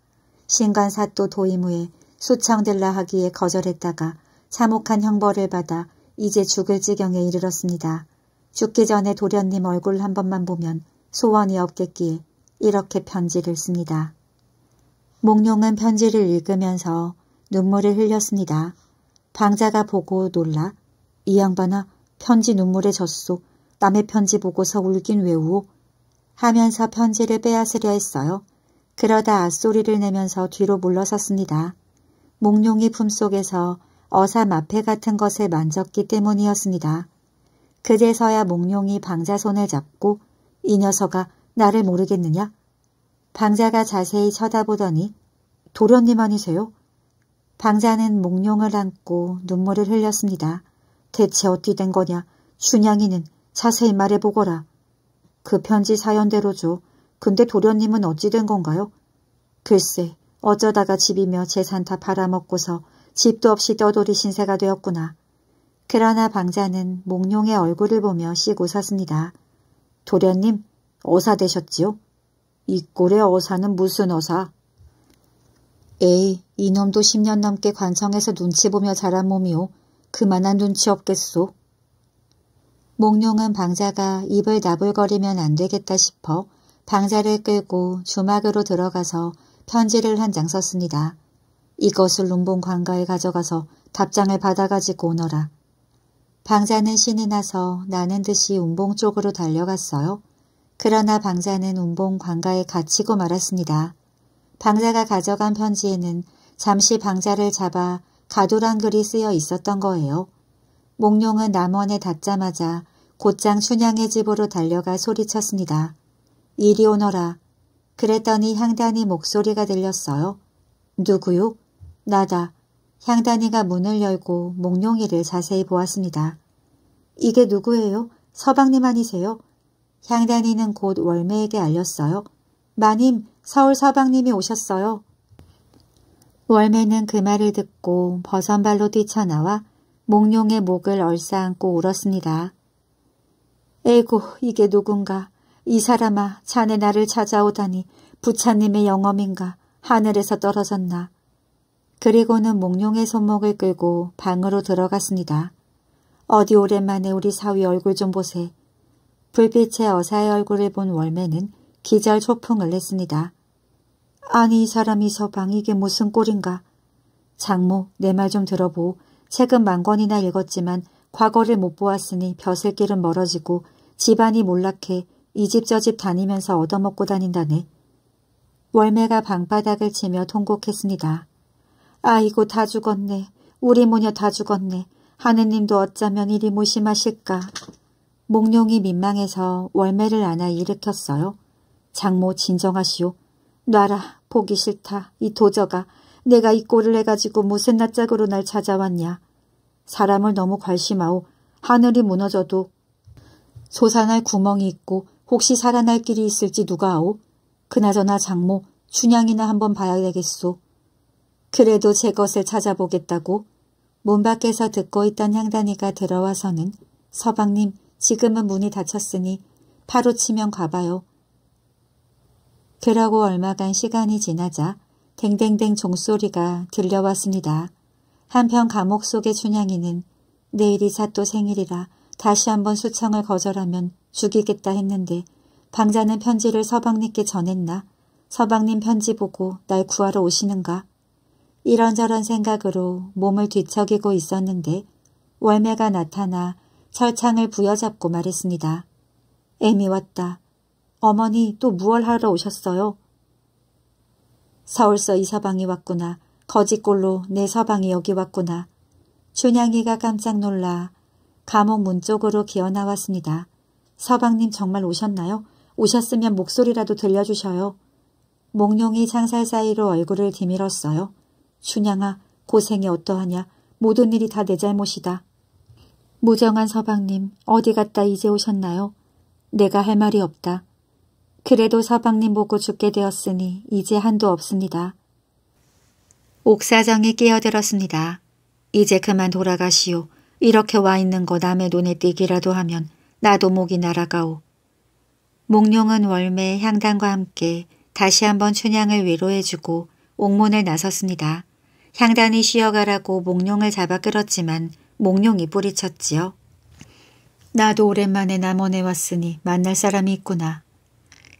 Speaker 1: 신관사또 도의무에 수청들라 하기에 거절했다가 참혹한 형벌을 받아 이제 죽을 지경에 이르렀습니다. 죽기 전에 도련님 얼굴 한 번만 보면 소원이 없겠기에 이렇게 편지를 씁니다. 몽룡은 편지를 읽으면서 눈물을 흘렸습니다. 방자가 보고 놀라 이 양반아 편지 눈물에 젖소 남의 편지 보고서 울긴 왜우 하면서 편지를 빼앗으려 했어요. 그러다 앗소리를 내면서 뒤로 물러섰습니다. 몽룡이 품속에서 어사 마패 같은 것을 만졌기 때문이었습니다. 그제서야 몽룡이 방자 손을 잡고 이 녀석아 나를 모르겠느냐? 방자가 자세히 쳐다보더니 도련님 아니세요? 방자는 목룡을 안고 눈물을 흘렸습니다. 대체 어찌 된 거냐? 준양이는 자세히 말해보거라. 그 편지 사연대로죠. 근데 도련님은 어찌 된 건가요? 글쎄, 어쩌다가 집이며 재산 다 팔아먹고서 집도 없이 떠돌이 신세가 되었구나. 그러나 방자는 목룡의 얼굴을 보며 씩 웃었습니다. 도련님, 어사되셨지요? 이 꼴의 어사는 무슨 어사? 에이, 이놈도 10년 넘게 관청에서 눈치 보며 자란 몸이오. 그만한 눈치 없겠소. 목룡은 방자가 입을 나불거리면 안 되겠다 싶어 방자를 끌고 주막으로 들어가서 편지를 한 장 썼습니다. 이것을 룸봉 관가에 가져가서 답장을 받아가지고 오너라. 방자는 신이 나서 나는 듯이 운봉 쪽으로 달려갔어요. 그러나 방자는 운봉 관가에 갇히고 말았습니다. 방자가 가져간 편지에는 잠시 방자를 잡아 가도란 글이 쓰여 있었던 거예요. 목룡은 남원에 닿자마자 곧장 춘향의 집으로 달려가 소리쳤습니다. 이리 오너라. 그랬더니 향단이 목소리가 들렸어요. 누구요? 나다. 향단이가 문을 열고 목룡이를 자세히 보았습니다. 이게 누구예요? 서방님 아니세요? 향단이는 곧 월매에게 알렸어요. 마님, 서울 서방님이 오셨어요. 월매는 그 말을 듣고 버선발로 뛰쳐나와 목룡의 목을 얼싸안고 울었습니다. 에고, 이게 누군가. 이 사람아, 자네 나를 찾아오다니 부처님의 영험인가 하늘에서 떨어졌나. 그리고는 목룡의 손목을 끌고 방으로 들어갔습니다. 어디 오랜만에 우리 사위 얼굴 좀 보세. 불빛의 어사의 얼굴을 본 월매는 기절 초풍을 냈습니다. 아니 이 사람이 서방 이게 무슨 꼴인가. 장모 내 말 좀 들어보. 책은 만 권이나 읽었지만 과거를 못 보았으니 벼슬 길은 멀어지고 집안이 몰락해 이 집저 집 다니면서 얻어먹고 다닌다네. 월매가 방바닥을 치며 통곡했습니다. 아이고 다 죽었네. 우리 모녀 다 죽었네. 하느님도 어쩌면 이리 무심하실까. 목룡이 민망해서 월매를 안아 일으켰어요. 장모 진정하시오. 놔라 보기 싫다. 이 도저가 내가 이 꼴을 해가지고 무슨 낯짝으로 날 찾아왔냐. 사람을 너무 관심하오. 하늘이 무너져도 소산할 구멍이 있고 혹시 살아날 길이 있을지 누가 아오. 그나저나 장모 춘향이나 한번 봐야 되겠소. 그래도 제 것을 찾아보겠다고 문 밖에서 듣고 있던 향단이가 들어와서는 서방님 지금은 문이 닫혔으니 바로 치면 가봐요. 그러고 얼마간 시간이 지나자 댕댕댕 종소리가 들려왔습니다. 한편 감옥 속의 춘향이는 내일이 사또 생일이라 다시 한번 수청을 거절하면 죽이겠다 했는데 방자는 편지를 서방님께 전했나? 서방님 편지 보고 날 구하러 오시는가? 이런저런 생각으로 몸을 뒤척이고 있었는데 월매가 나타나 철창을 부여잡고 말했습니다. 애미 왔다. 어머니 또 무얼 하러 오셨어요? 서울서 이 서방이 왔구나. 거짓골로 내 서방이 여기 왔구나. 준양이가 깜짝 놀라 감옥 문 쪽으로 기어나왔습니다. 서방님 정말 오셨나요? 오셨으면 목소리라도 들려주셔요. 목룡이 창살 사이로 얼굴을 뒤밀었어요. 준양아 고생이 어떠하냐. 모든 일이 다 내 잘못이다. 무정한 서방님, 어디 갔다 이제 오셨나요? 내가 할 말이 없다. 그래도 서방님 보고 죽게 되었으니 이제 한도 없습니다. 옥사정이 끼어들었습니다. 이제 그만 돌아가시오. 이렇게 와 있는 거 남의 눈에 띄기라도 하면 나도 목이 날아가오. 목룡은 월매 향단과 함께 다시 한번 춘향을 위로해주고 옥문을 나섰습니다. 향단이 쉬어가라고 목룡을 잡아 끌었지만 몽룡이 뿌리쳤지요. 나도 오랜만에 남원에 왔으니 만날 사람이 있구나.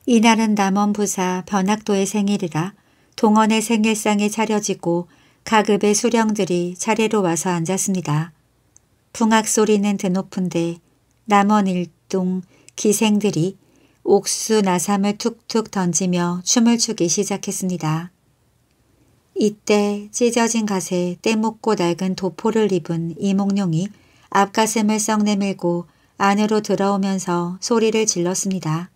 Speaker 1: 이날은 남원 부사 변학도의 생일이라 동원의 생일상에 차려지고 가급의 수령들이 차례로 와서 앉았습니다. 풍악 소리는 드높은데 남원 일동 기생들이 옥수 나삼을 툭툭 던지며 춤을 추기 시작했습니다. 이때 찢어진 갓에 때묻고 낡은 도포를 입은 이몽룡이 앞가슴을 썩 내밀고 안으로 들어오면서 소리를 질렀습니다.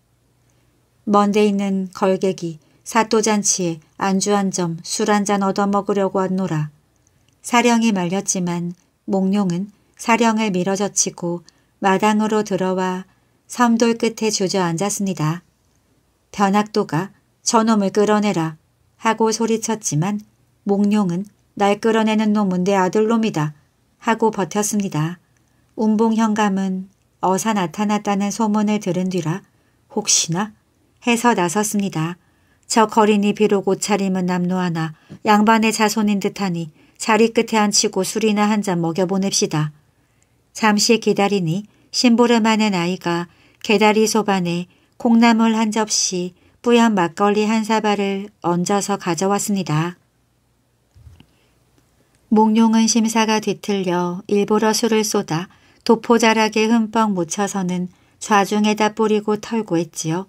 Speaker 1: 먼데 있는 걸객이 사또잔치에 안주 한 점 술 한 잔 얻어먹으려고 왔노라. 사령이 말렸지만 몽룡은 사령을 밀어젖히고 마당으로 들어와 섬돌 끝에 주저앉았습니다. 변학도가 저놈을 끌어내라. 하고 소리쳤지만 목룡은날 끌어내는 놈은 내 아들놈이다 하고 버텼습니다. 운봉 현감은 어사 나타났다는 소문을 들은 뒤라 혹시나 해서 나섰습니다. 저 거린이 비록 옷차림은 남노하나 양반의 자손인 듯하니 자리 끝에 앉히고 술이나 한 잔 먹여보냅시다. 잠시 기다리니 심보름하는 아이가 개다리 소반에 콩나물 한 접시 뿌연 막걸리 한 사발을 얹어서 가져왔습니다. 목룡은 심사가 뒤틀려 일부러 술을 쏟아 도포자락에 흠뻑 묻혀서는 좌중에다 뿌리고 털고 했지요.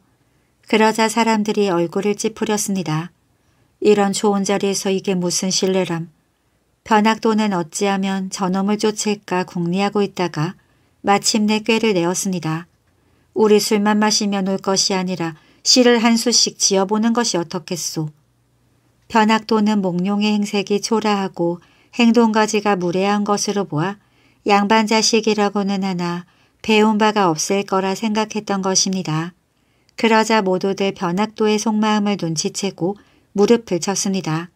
Speaker 1: 그러자 사람들이 얼굴을 찌푸렸습니다. 이런 좋은 자리에서 이게 무슨 신뢰람. 변학도는 어찌하면 저놈을 쫓을까 궁리하고 있다가 마침내 꾀를 내었습니다. 우리 술만 마시면 올 것이 아니라 시를 한 수씩 지어보는 것이 어떻겠소. 변학도는 목룡의 행색이 초라하고 행동가지가 무례한 것으로 보아 양반 자식이라고는 하나 배운 바가 없을 거라 생각했던 것입니다. 그러자 모두들 변학도의 속마음을 눈치채고 무릎을 쳤습니다.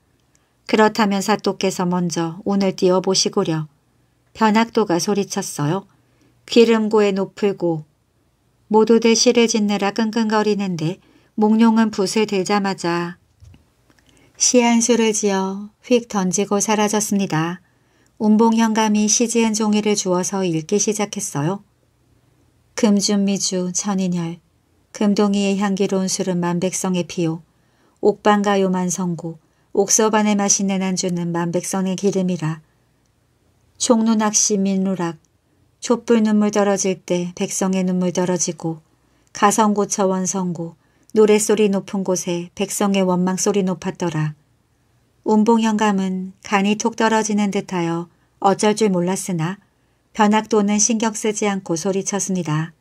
Speaker 1: 그렇다면 사또께서 먼저 오늘 뛰어보시고려. 변학도가 소리쳤어요. 기름고에 높을고 모두들 시를 짓느라 끙끙거리는데 목룡은 붓을 들자마자 시한 수를 지어 휙 던지고 사라졌습니다. 운봉 현감이 시 지은 종이를 주어서 읽기 시작했어요. 금준미주 천인열 금동이의 향기로운 술은 만백성의 피요 옥방가 요만성고 옥서반에 마시는 안주는 만백성의 기름이라 총루낚시 민루락 촛불 눈물 떨어질 때 백성의 눈물 떨어지고 가성고 처원성고 노래소리 높은 곳에 백성의 원망소리 높았더라. 운봉현감은 간이 톡 떨어지는 듯하여 어쩔 줄 몰랐으나 변학도는 신경 쓰지 않고 소리쳤습니다.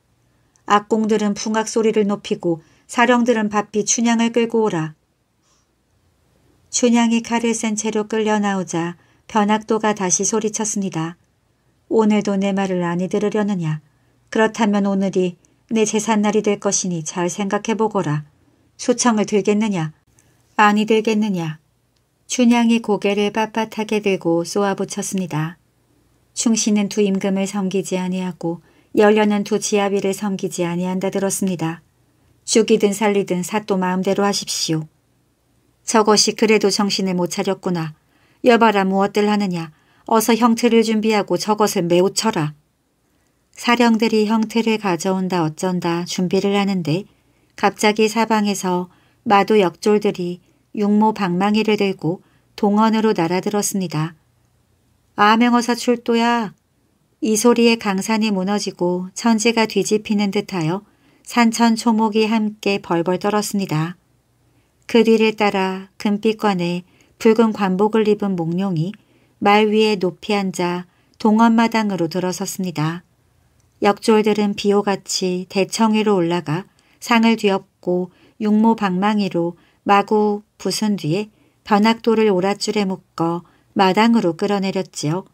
Speaker 1: 악공들은 풍악 소리를 높이고 사령들은 바삐 춘향을 끌고 오라. 춘향이 칼을 센 채로 끌려 나오자 변학도가 다시 소리쳤습니다. 오늘도 내 말을 아니 들으려느냐. 그렇다면 오늘이 내 재산날이 될 것이니 잘 생각해보거라. 소청을 들겠느냐. 아니 들겠느냐. 춘향이 고개를 빳빳하게 들고 쏘아붙였습니다. 충신은 두 임금을 섬기지 아니하고 열려는 두 지아비를 섬기지 아니한다 들었습니다. 죽이든 살리든 사또 마음대로 하십시오. 저것이 그래도 정신을 못 차렸구나. 여봐라 무엇들 하느냐. 어서 형태를 준비하고 저것을 매우 쳐라. 사령들이 형태를 가져온다 어쩐다 준비를 하는데 갑자기 사방에서 마도 역졸들이 육모 방망이를 들고 동원으로 날아들었습니다. 아명어사 출도야! 이 소리에 강산이 무너지고 천지가 뒤집히는 듯하여 산천 초목이 함께 벌벌 떨었습니다. 그 뒤를 따라 금빛관에 붉은 관복을 입은 목룡이 말 위에 높이 앉아 동원마당으로 들어섰습니다. 역졸들은 비호같이 대청위로 올라가 상을 뒤엎고 육모방망이로 마구 부순 뒤에 변악도를 오랏줄에 묶어 마당으로 끌어내렸지요.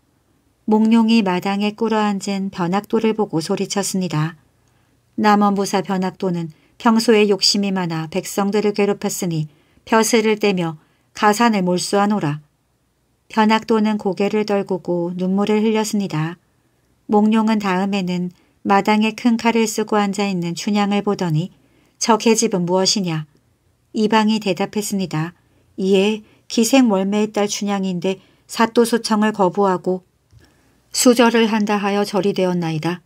Speaker 1: 몽룡이 마당에 꿇어앉은 변악도를 보고 소리쳤습니다. 남원부사 변악도는 평소에 욕심이 많아 백성들을 괴롭혔으니 벼슬을 떼며 가산을 몰수하노라. 변학도는 고개를 떨구고 눈물을 흘렸습니다. 목룡은 다음에는 마당에 큰 칼을 쓰고 앉아있는 춘향을 보더니 저 계집은 무엇이냐? 이방이 대답했습니다. 이에 기생월매의 딸 춘향인데 사또 소청을 거부하고 수절을 한다 하여 절이 되었나이다.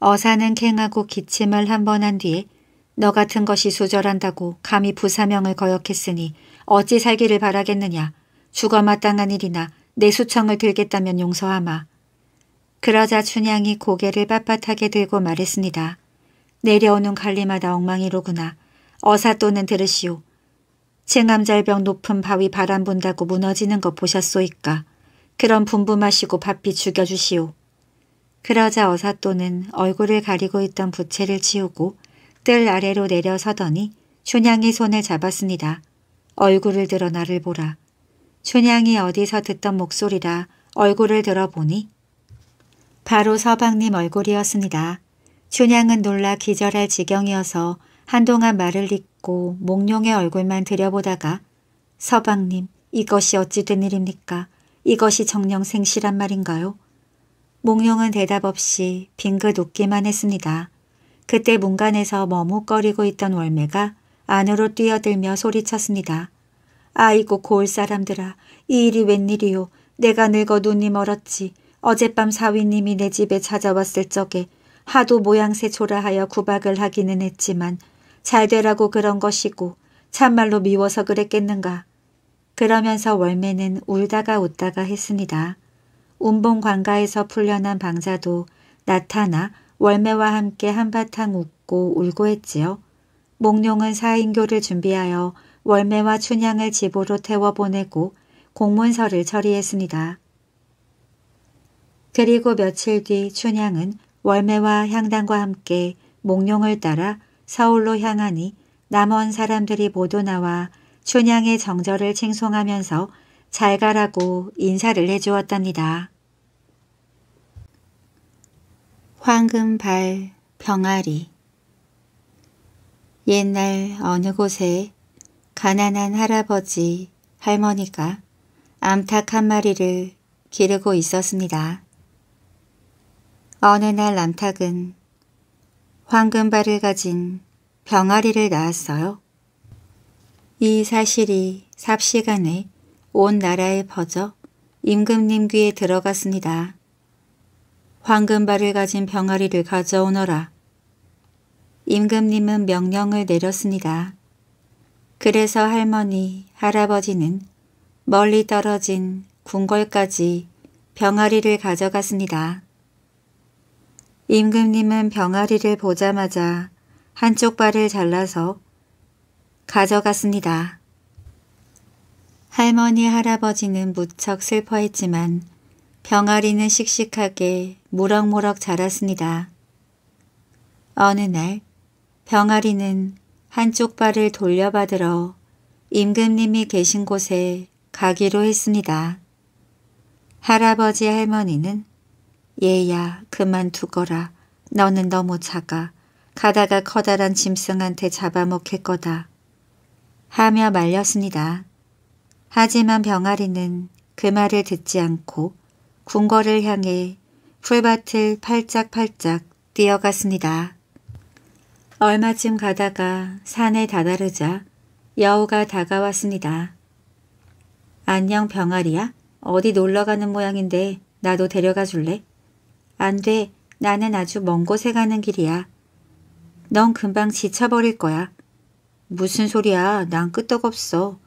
Speaker 1: 어사는 캥하고 기침을 한 번 한 뒤에 너 같은 것이 수절한다고 감히 부사명을 거역했으니 어찌 살기를 바라겠느냐. 죽어 마땅한 일이나 내 수청을 들겠다면 용서하마. 그러자 춘향이 고개를 빳빳하게 들고 말했습니다. 내려오는 관리마다 엉망이로구나. 어사 또는 들으시오. 층암절벽 높은 바위 바람 분다고 무너지는 거 보셨소이까. 그럼 분부 마시고 바삐 죽여주시오. 그러자 어사 또는 얼굴을 가리고 있던 부채를 치우고 뜰 아래로 내려서더니 춘향이 손을 잡았습니다. 얼굴을 들어 나를 보라. 춘향이 어디서 듣던 목소리라 얼굴을 들어보니 바로 서방님 얼굴이었습니다. 춘향은 놀라 기절할 지경이어서 한동안 말을 잇고 몽룡의 얼굴만 들여보다가 서방님 이것이 어찌 된 일입니까? 이것이 정령 생시란 말인가요? 몽룡은 대답 없이 빙긋 웃기만 했습니다. 그때 문간에서 머뭇거리고 있던 월매가 안으로 뛰어들며 소리쳤습니다. 아이고 고을 사람들아 이 일이 웬일이오 내가 늙어 눈이 멀었지 어젯밤 사위님이 내 집에 찾아왔을 적에 하도 모양새 초라하여 구박을 하기는 했지만 잘 되라고 그런 것이고 참말로 미워서 그랬겠는가. 그러면서 월매는 울다가 웃다가 했습니다. 운봉 관가에서 풀려난 방자도 나타나 월매와 함께 한바탕 웃고 울고 했지요. 목룡은 사인교를 준비하여 월매와 춘향을 집으로 태워 보내고 공문서를 처리했습니다. 그리고 며칠 뒤 춘향은 월매와 향당과 함께 목룡을 따라 서울로 향하니 남원 사람들이 모두 나와 춘향의 정절을 칭송하면서 잘 가라고 인사를 해주었답니다. 황금발 병아리 옛날 어느 곳에 가난한 할아버지, 할머니가 암탉 한 마리를 기르고 있었습니다. 어느 날 암탉은 황금발을 가진 병아리를 낳았어요. 이 사실이 삽시간에 온 나라에 퍼져 임금님 귀에 들어갔습니다. 황금발을 가진 병아리를 가져오너라. 임금님은 명령을 내렸습니다. 그래서 할머니, 할아버지는 멀리 떨어진 궁궐까지 병아리를 가져갔습니다. 임금님은 병아리를 보자마자 한쪽 발을 잘라서 가져갔습니다. 할머니 할아버지는 무척 슬퍼했지만 병아리는 씩씩하게 무럭무럭 자랐습니다. 어느 날 병아리는 한쪽 발을 돌려받으러 임금님이 계신 곳에 가기로 했습니다. 할아버지 할머니는 얘야 그만 두거라. 너는 너무 작아. 가다가 커다란 짐승한테 잡아먹힐 거다. 하며 말렸습니다. 하지만 병아리는 그 말을 듣지 않고 궁궐을 향해 풀밭을 팔짝팔짝 뛰어갔습니다. 얼마쯤 가다가 산에 다다르자 여우가 다가왔습니다. 안녕 병아리야? 어디 놀러가는 모양인데 나도 데려가 줄래? 안 돼. 나는 아주 먼 곳에 가는 길이야. 넌 금방 지쳐버릴 거야. 무슨 소리야. 난 끄떡없어.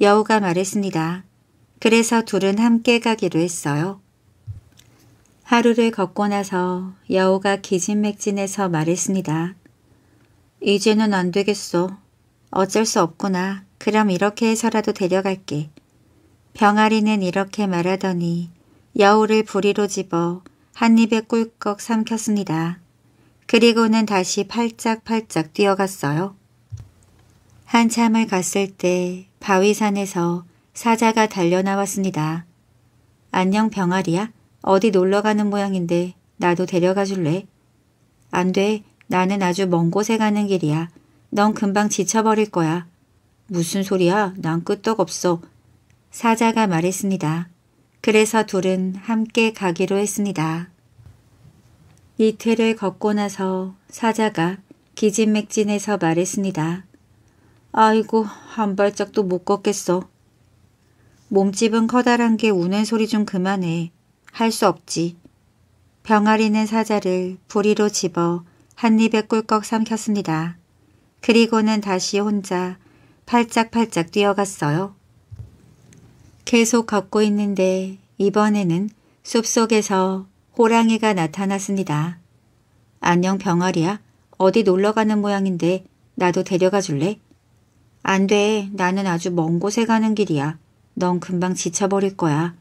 Speaker 1: 여우가 말했습니다. 그래서 둘은 함께 가기로 했어요. 하루를 걷고 나서 여우가 기진맥진해서 말했습니다. 이제는 안 되겠어. 어쩔 수 없구나. 그럼 이렇게 해서라도 데려갈게. 병아리는 이렇게 말하더니 여우를 부리로 집어 한 입에 꿀꺽 삼켰습니다. 그리고는 다시 팔짝팔짝 뛰어갔어요. 한참을 갔을 때 바위산에서 사자가 달려나왔습니다. 안녕 병아리야? 어디 놀러가는 모양인데 나도 데려가 줄래? 안 돼. 나는 아주 먼 곳에 가는 길이야. 넌 금방 지쳐버릴 거야. 무슨 소리야? 난 끄떡없어. 사자가 말했습니다. 그래서 둘은 함께 가기로 했습니다. 이틀을 걷고 나서 사자가 기진맥진해서 말했습니다. 아이고 한 발짝도 못 걷겠어. 몸집은 커다란 게 우는 소리 좀 그만해. 할 수 없지. 병아리는 사자를 부리로 집어 한 입에 꿀꺽 삼켰습니다. 그리고는 다시 혼자 팔짝팔짝 뛰어갔어요. 계속 걷고 있는데 이번에는 숲속에서 호랑이가 나타났습니다. 안녕 병아리야. 어디 놀러가는 모양인데 나도 데려가 줄래? 안 돼. 나는 아주 먼 곳에 가는 길이야. 넌 금방 지쳐버릴 거야.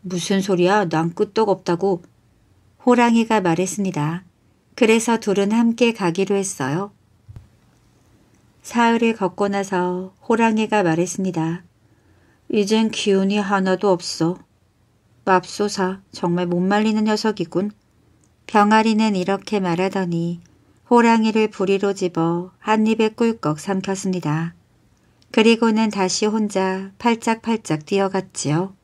Speaker 1: 무슨 소리야. 난 끄떡 없다고. 호랑이가 말했습니다. 그래서 둘은 함께 가기로 했어요. 사흘을 걷고 나서 호랑이가 말했습니다. 이젠 기운이 하나도 없어. 맙소사 정말 못 말리는 녀석이군. 병아리는 이렇게 말하더니 호랑이를 부리로 집어 한 입에 꿀꺽 삼켰습니다. 그리고는 다시 혼자 팔짝팔짝 뛰어갔지요.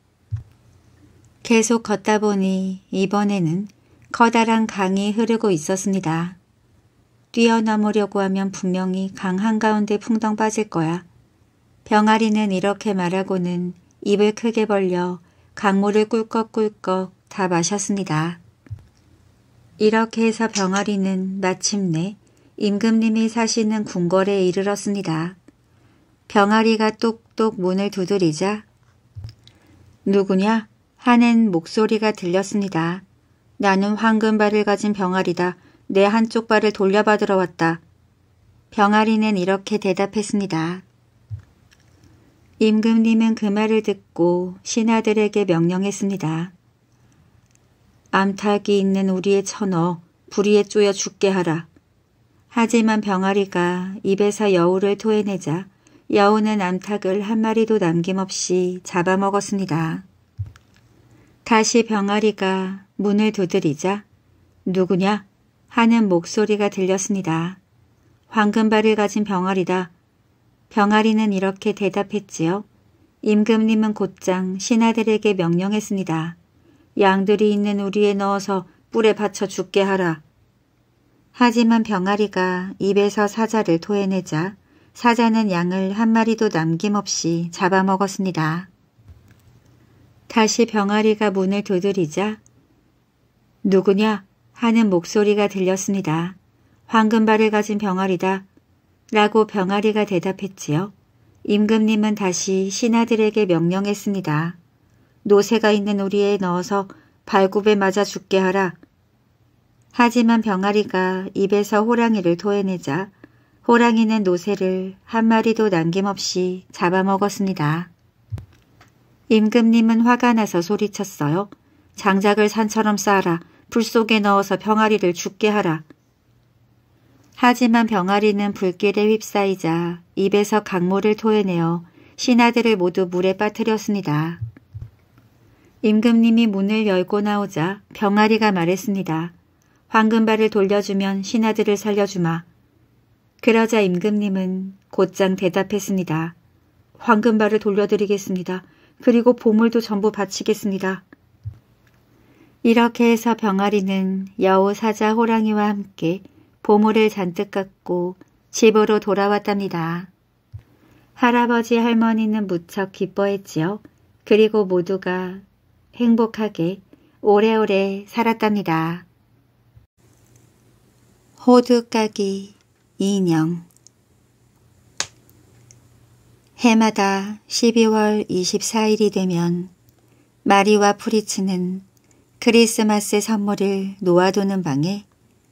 Speaker 1: 계속 걷다 보니 이번에는 커다란 강이 흐르고 있었습니다. 뛰어넘으려고 하면 분명히 강 한가운데 풍덩 빠질 거야. 병아리는 이렇게 말하고는 입을 크게 벌려 강물을 꿀꺽꿀꺽 다 마셨습니다. 이렇게 해서 병아리는 마침내 임금님이 사시는 궁궐에 이르렀습니다. 병아리가 똑똑 문을 두드리자 누구냐 하는 목소리가 들렸습니다. 나는 황금발을 가진 병아리다. 내 한쪽 발을 돌려받으러 왔다. 병아리는 이렇게 대답했습니다. 임금님은 그 말을 듣고 신하들에게 명령했습니다. 암탉이 있는 우리의 천어 불의에 쪼여 죽게 하라. 하지만 병아리가 입에서 여우를 토해내자 여우는 암탉을 한 마리도 남김없이 잡아먹었습니다. 다시 병아리가 문을 두드리자 누구냐 하는 목소리가 들렸습니다. 황금발을 가진 병아리다. 병아리는 이렇게 대답했지요. 임금님은 곧장 신하들에게 명령했습니다. 양들이 있는 우리에 넣어서 뿔에 받쳐 죽게 하라. 하지만 병아리가 입에서 사자를 토해내자 사자는 양을 한 마리도 남김없이 잡아먹었습니다. 다시 병아리가 문을 두드리자 누구냐 하는 목소리가 들렸습니다. 황금발을 가진 병아리다 라고 병아리가 대답했지요. 임금님은 다시 신하들에게 명령했습니다. 노새가 있는 우리에 넣어서 발굽에 맞아 죽게 하라. 하지만 병아리가 입에서 호랑이를 토해내자 호랑이는 노새를 한 마리도 남김없이 잡아먹었습니다. 임금님은 화가 나서 소리쳤어요. 장작을 산처럼 쌓아라. 불 속에 넣어서 병아리를 죽게 하라. 하지만 병아리는 불길에 휩싸이자 입에서 강물을 토해내어 신하들을 모두 물에 빠뜨렸습니다. 임금님이 문을 열고 나오자 병아리가 말했습니다. 황금발을 돌려주면 신하들을 살려주마. 그러자 임금님은 곧장 대답했습니다. 황금발을 돌려드리겠습니다. 그리고 보물도 전부 바치겠습니다. 이렇게 해서 병아리는 여우 사자 호랑이와 함께 보물을 잔뜩 갖고 집으로 돌아왔답니다. 할아버지 할머니는 무척 기뻐했지요. 그리고 모두가 행복하게 오래오래 살았답니다. 호두까기 인형 해마다 12월 24일이 되면 마리와 프리츠는 크리스마스 선물을 놓아두는 방에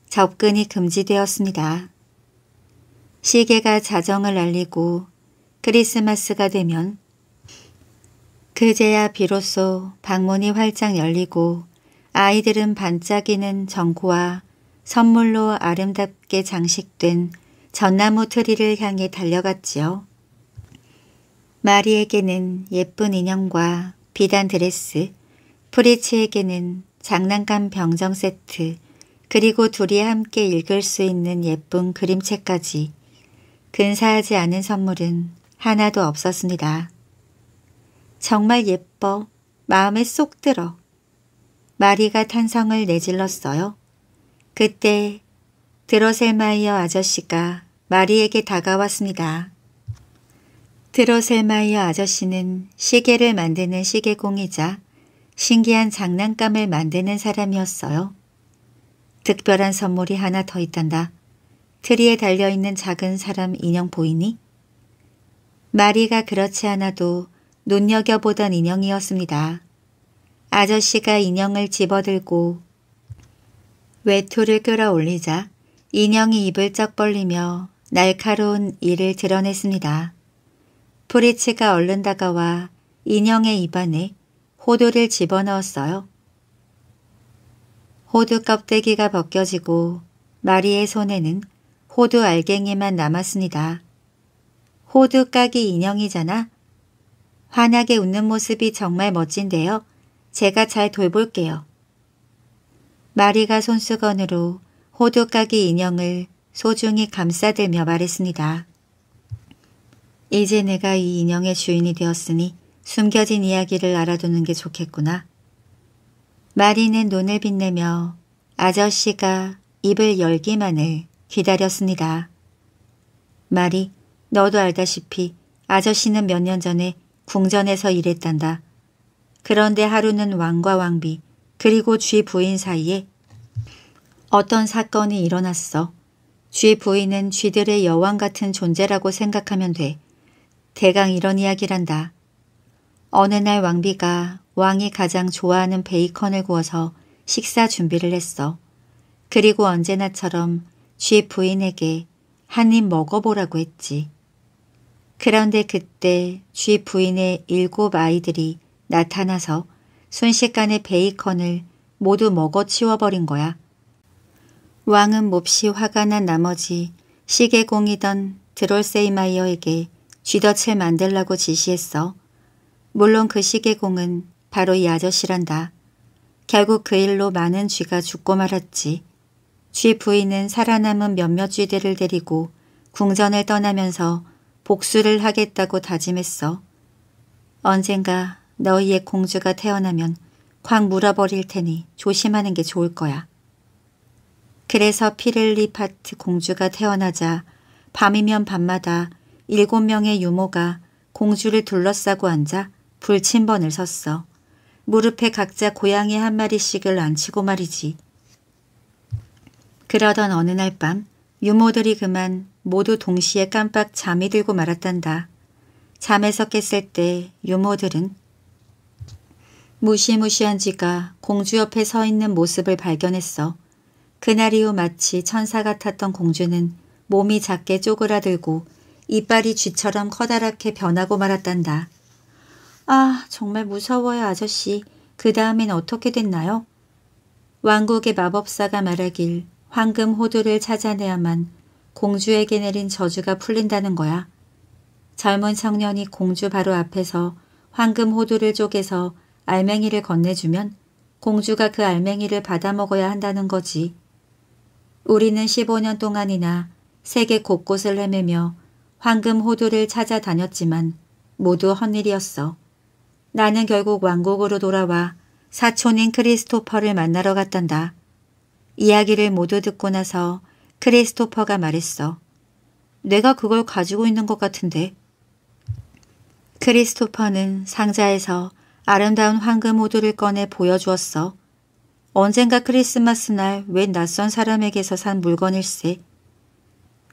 Speaker 1: 접근이 금지되었습니다. 시계가 자정을 알리고 크리스마스가 되면 그제야 비로소 방문이 활짝 열리고 아이들은 반짝이는 전구와 선물로 아름답게 장식된 전나무 트리를 향해 달려갔지요. 마리에게는 예쁜 인형과 비단 드레스, 프리치에게는 장난감 병정 세트 그리고 둘이 함께 읽을 수 있는 예쁜 그림책까지 근사하지 않은 선물은 하나도 없었습니다. 정말 예뻐. 마음에 쏙 들어. 마리가 탄성을 내질렀어요. 그때 드로셀마이어 아저씨가 마리에게 다가왔습니다. 드로셀마이어 아저씨는 시계를 만드는 시계공이자 신기한 장난감을 만드는 사람이었어요. 특별한 선물이 하나 더 있단다. 트리에 달려있는 작은 사람 인형 보이니? 마리가 그렇지 않아도 눈여겨보던 인형이었습니다. 아저씨가 인형을 집어들고 외투를 끌어올리자 인형이 입을 쩍 벌리며 날카로운 이를 드러냈습니다. 프리츠가 얼른 다가와 인형의 입안에 호두를 집어넣었어요. 호두 껍데기가 벗겨지고 마리의 손에는 호두 알갱이만 남았습니다. 호두 까기 인형이잖아. 환하게 웃는 모습이 정말 멋진데요. 제가 잘 돌볼게요. 마리가 손수건으로 호두 까기 인형을 소중히 감싸들며 말했습니다. 이제 내가 이 인형의 주인이 되었으니 숨겨진 이야기를 알아두는 게 좋겠구나. 마리는 눈을 빛내며 아저씨가 입을 열기만을 기다렸습니다. 마리, 너도 알다시피 아저씨는 몇 년 전에 궁전에서 일했단다. 그런데 하루는 왕과 왕비 그리고 쥐 부인 사이에 어떤 사건이 일어났어. 쥐 부인은 쥐들의 여왕 같은 존재라고 생각하면 돼. 대강 이런 이야기란다. 어느 날 왕비가 왕이 가장 좋아하는 베이컨을 구워서 식사 준비를 했어. 그리고 언제나처럼 쥐 부인에게 한 입 먹어보라고 했지. 그런데 그때 쥐 부인의 일곱 아이들이 나타나서 순식간에 베이컨을 모두 먹어 치워버린 거야. 왕은 몹시 화가 난 나머지 시계공이던 드롤세이마이어에게 쥐덫을 만들라고 지시했어. 물론 그 시계공은 바로 이 아저씨란다. 결국 그 일로 많은 쥐가 죽고 말았지. 쥐 부인은 살아남은 몇몇 쥐들을 데리고 궁전을 떠나면서 복수를 하겠다고 다짐했어. 언젠가 너희의 공주가 태어나면 콱 물어버릴 테니 조심하는 게 좋을 거야. 그래서 피를리 파트 공주가 태어나자 밤이면 밤마다 일곱 명의 유모가 공주를 둘러싸고 앉아 불침번을 섰어. 무릎에 각자 고양이 한 마리씩을 앉히고 말이지. 그러던 어느 날 밤 유모들이 그만 모두 동시에 깜빡 잠이 들고 말았단다. 잠에서 깼을 때 유모들은 무시무시한 지가 공주 옆에 서 있는 모습을 발견했어. 그날 이후 마치 천사 같았던 공주는 몸이 작게 쪼그라들고 이빨이 쥐처럼 커다랗게 변하고 말았단다. 아, 정말 무서워요, 아저씨. 그 다음엔 어떻게 됐나요? 왕국의 마법사가 말하길 황금 호두를 찾아내야만 공주에게 내린 저주가 풀린다는 거야. 젊은 청년이 공주 바로 앞에서 황금 호두를 쪼개서 알맹이를 건네주면 공주가 그 알맹이를 받아먹어야 한다는 거지. 우리는 15년 동안이나 세계 곳곳을 헤매며 황금 호두를 찾아다녔지만 모두 헛일이었어. 나는 결국 왕국으로 돌아와 사촌인 크리스토퍼를 만나러 갔단다. 이야기를 모두 듣고 나서 크리스토퍼가 말했어. 내가 그걸 가지고 있는 것 같은데. 크리스토퍼는 상자에서 아름다운 황금 호두를 꺼내 보여주었어. 언젠가 크리스마스 날웬 낯선 사람에게서 산 물건일세.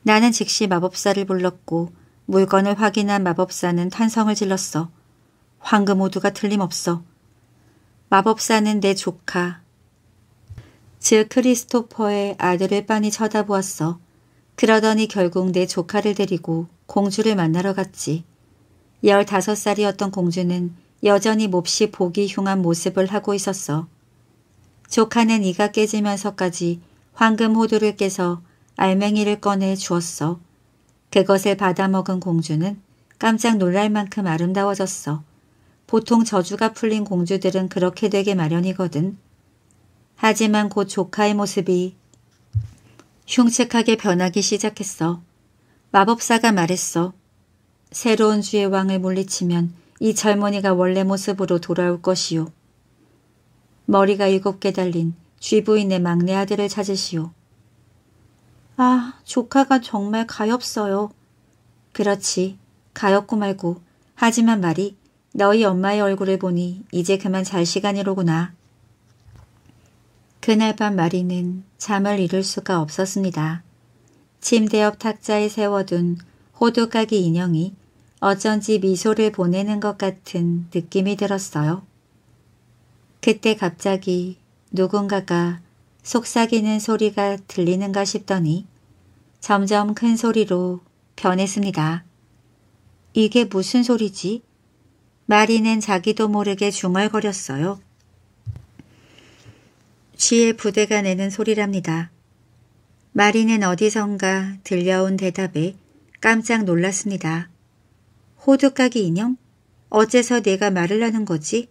Speaker 1: 나는 즉시 마법사를 불렀고 물건을 확인한 마법사는 탄성을 질렀어. 황금호두가 틀림없어. 마법사는 내 조카. 즉 크리스토퍼의 아들을 빤히 쳐다보았어. 그러더니 결국 내 조카를 데리고 공주를 만나러 갔지. 열다섯 살이었던 공주는 여전히 몹시 보기 흉한 모습을 하고 있었어. 조카는 이가 깨지면서까지 황금 호두를 깨서 알맹이를 꺼내 주었어. 그것을 받아먹은 공주는 깜짝 놀랄 만큼 아름다워졌어. 보통 저주가 풀린 공주들은 그렇게 되게 마련이거든. 하지만 곧 조카의 모습이 흉측하게 변하기 시작했어. 마법사가 말했어. 새로운 주의 왕을 물리치면 이 젊은이가 원래 모습으로 돌아올 것이요. 머리가 일곱 개 달린 쥐부인의 막내 아들을 찾으시오. 아, 조카가 정말 가엾어요. 그렇지, 가엾고 말고 하지만 말이 너희 엄마의 얼굴을 보니 이제 그만 잘 시간이로구나. 그날 밤 마리는 잠을 이룰 수가 없었습니다. 침대 옆 탁자에 세워둔 호두까기 인형이 어쩐지 미소를 보내는 것 같은 느낌이 들었어요. 그때 갑자기 누군가가 속삭이는 소리가 들리는가 싶더니 점점 큰 소리로 변했습니다. 이게 무슨 소리지? 마리는 자기도 모르게 중얼거렸어요. 쥐의 부대가 내는 소리랍니다. 마리는 어디선가 들려온 대답에 깜짝 놀랐습니다. 호두까기 인형? 어째서 내가 말을 하는 거지?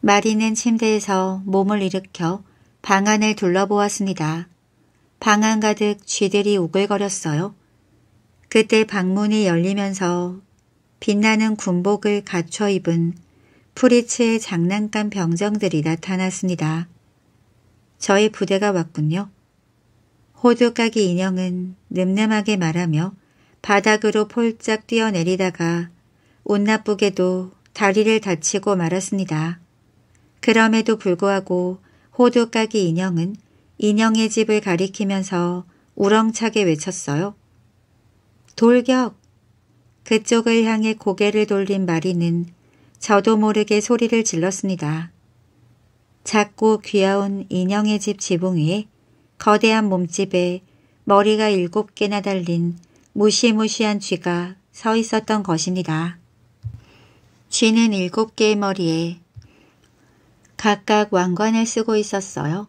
Speaker 1: 마리는 침대에서 몸을 일으켜 방 안을 둘러보았습니다. 방안 가득 쥐들이 우글거렸어요. 그때 방문이 열리면서 빛나는 군복을 갖춰 입은 프리츠의 장난감 병정들이 나타났습니다. 저의 부대가 왔군요. 호두까기 인형은 늠름하게 말하며 바닥으로 폴짝 뛰어내리다가 운 나쁘게도 다리를 다치고 말았습니다. 그럼에도 불구하고 호두까기 인형은 인형의 집을 가리키면서 우렁차게 외쳤어요. 돌격! 그쪽을 향해 고개를 돌린 마리는 저도 모르게 소리를 질렀습니다. 작고 귀여운 인형의 집 지붕 위에 거대한 몸집에 머리가 일곱 개나 달린 무시무시한 쥐가 서 있었던 것입니다. 쥐는 일곱 개의 머리에 각각 왕관을 쓰고 있었어요.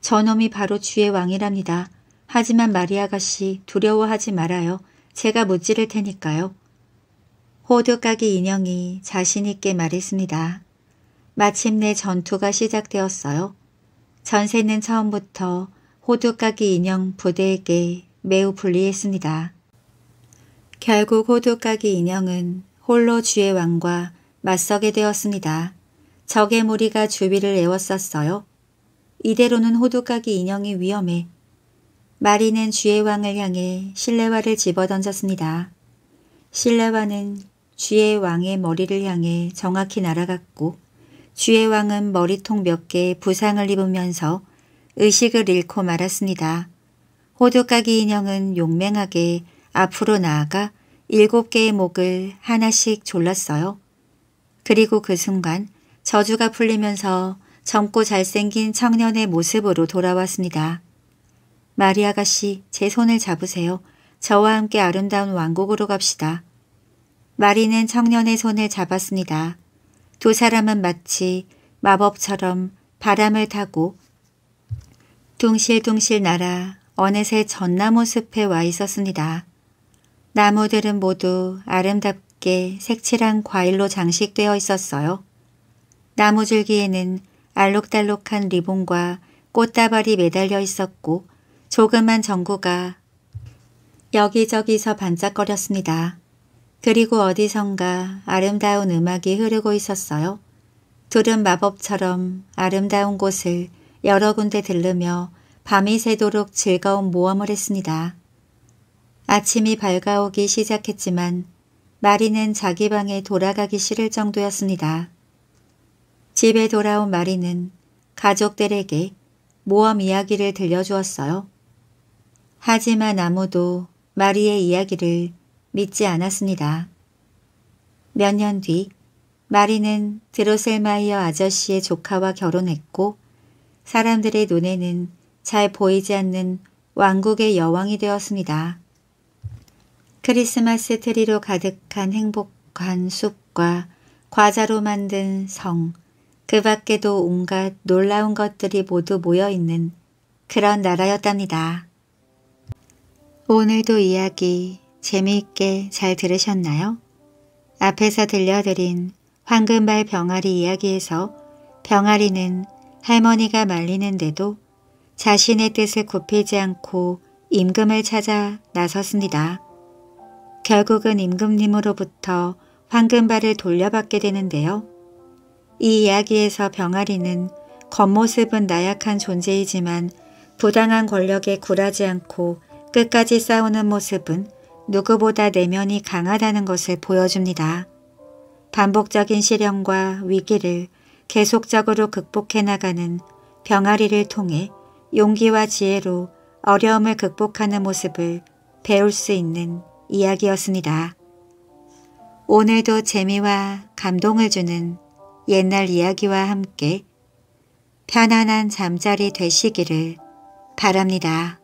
Speaker 1: 저놈이 바로 쥐의 왕이랍니다. 하지만 마리 아가씨 두려워하지 말아요. 제가 무지를 테니까요. 호두까기 인형이 자신있게 말했습니다. 마침내 전투가 시작되었어요. 전세는 처음부터 호두까기 인형 부대에게 매우 불리했습니다. 결국 호두까기 인형은 홀로 쥐의 왕과 맞서게 되었습니다. 적의 무리가 주위를 애웠었어요. 이대로는 호두까기 인형이 위험해 마리는 쥐의 왕을 향해 실내화를 집어던졌습니다. 실내화는 쥐의 왕의 머리를 향해 정확히 날아갔고 쥐의 왕은 머리통 몇 개의 부상을 입으면서 의식을 잃고 말았습니다. 호두까기 인형은 용맹하게 앞으로 나아가 일곱 개의 목을 하나씩 졸랐어요. 그리고 그 순간 저주가 풀리면서 젊고 잘생긴 청년의 모습으로 돌아왔습니다. 마리아가 씨, 제 손을 잡으세요. 저와 함께 아름다운 왕국으로 갑시다. 마리는 청년의 손을 잡았습니다. 두 사람은 마치 마법처럼 바람을 타고 둥실둥실 날아 어느새 전나무 숲에 와 있었습니다. 나무들은 모두 아름답게 색칠한 과일로 장식되어 있었어요. 나무 줄기에는 알록달록한 리본과 꽃다발이 매달려 있었고 조그만 전구가 여기저기서 반짝거렸습니다. 그리고 어디선가 아름다운 음악이 흐르고 있었어요. 둘은 마법처럼 아름다운 곳을 여러 군데 들르며 밤이 새도록 즐거운 모험을 했습니다. 아침이 밝아오기 시작했지만 마리는 자기 방에 돌아가기 싫을 정도였습니다. 집에 돌아온 마리는 가족들에게 모험 이야기를 들려주었어요. 하지만 아무도 마리의 이야기를 믿지 않았습니다. 몇 년 뒤 마리는 드로셀마이어 아저씨의 조카와 결혼했고 사람들의 눈에는 잘 보이지 않는 왕국의 여왕이 되었습니다. 크리스마스 트리로 가득한 행복한 숲과 과자로 만든 성, 그 밖에도 온갖 놀라운 것들이 모두 모여있는 그런 나라였답니다. 오늘도 이야기 재미있게 잘 들으셨나요? 앞에서 들려드린 황금발 병아리 이야기에서 병아리는 할머니가 말리는데도 자신의 뜻을 굽히지 않고 임금을 찾아 나섰습니다. 결국은 임금님으로부터 황금발을 돌려받게 되는데요. 이 이야기에서 병아리는 겉모습은 나약한 존재이지만 부당한 권력에 굴하지 않고 끝까지 싸우는 모습은 누구보다 내면이 강하다는 것을 보여줍니다. 반복적인 시련과 위기를 계속적으로 극복해 나가는 병아리를 통해 용기와 지혜로 어려움을 극복하는 모습을 배울 수 있는 이야기였습니다. 오늘도 재미와 감동을 주는 옛날 이야기와 함께 편안한 잠자리 되시기를 바랍니다.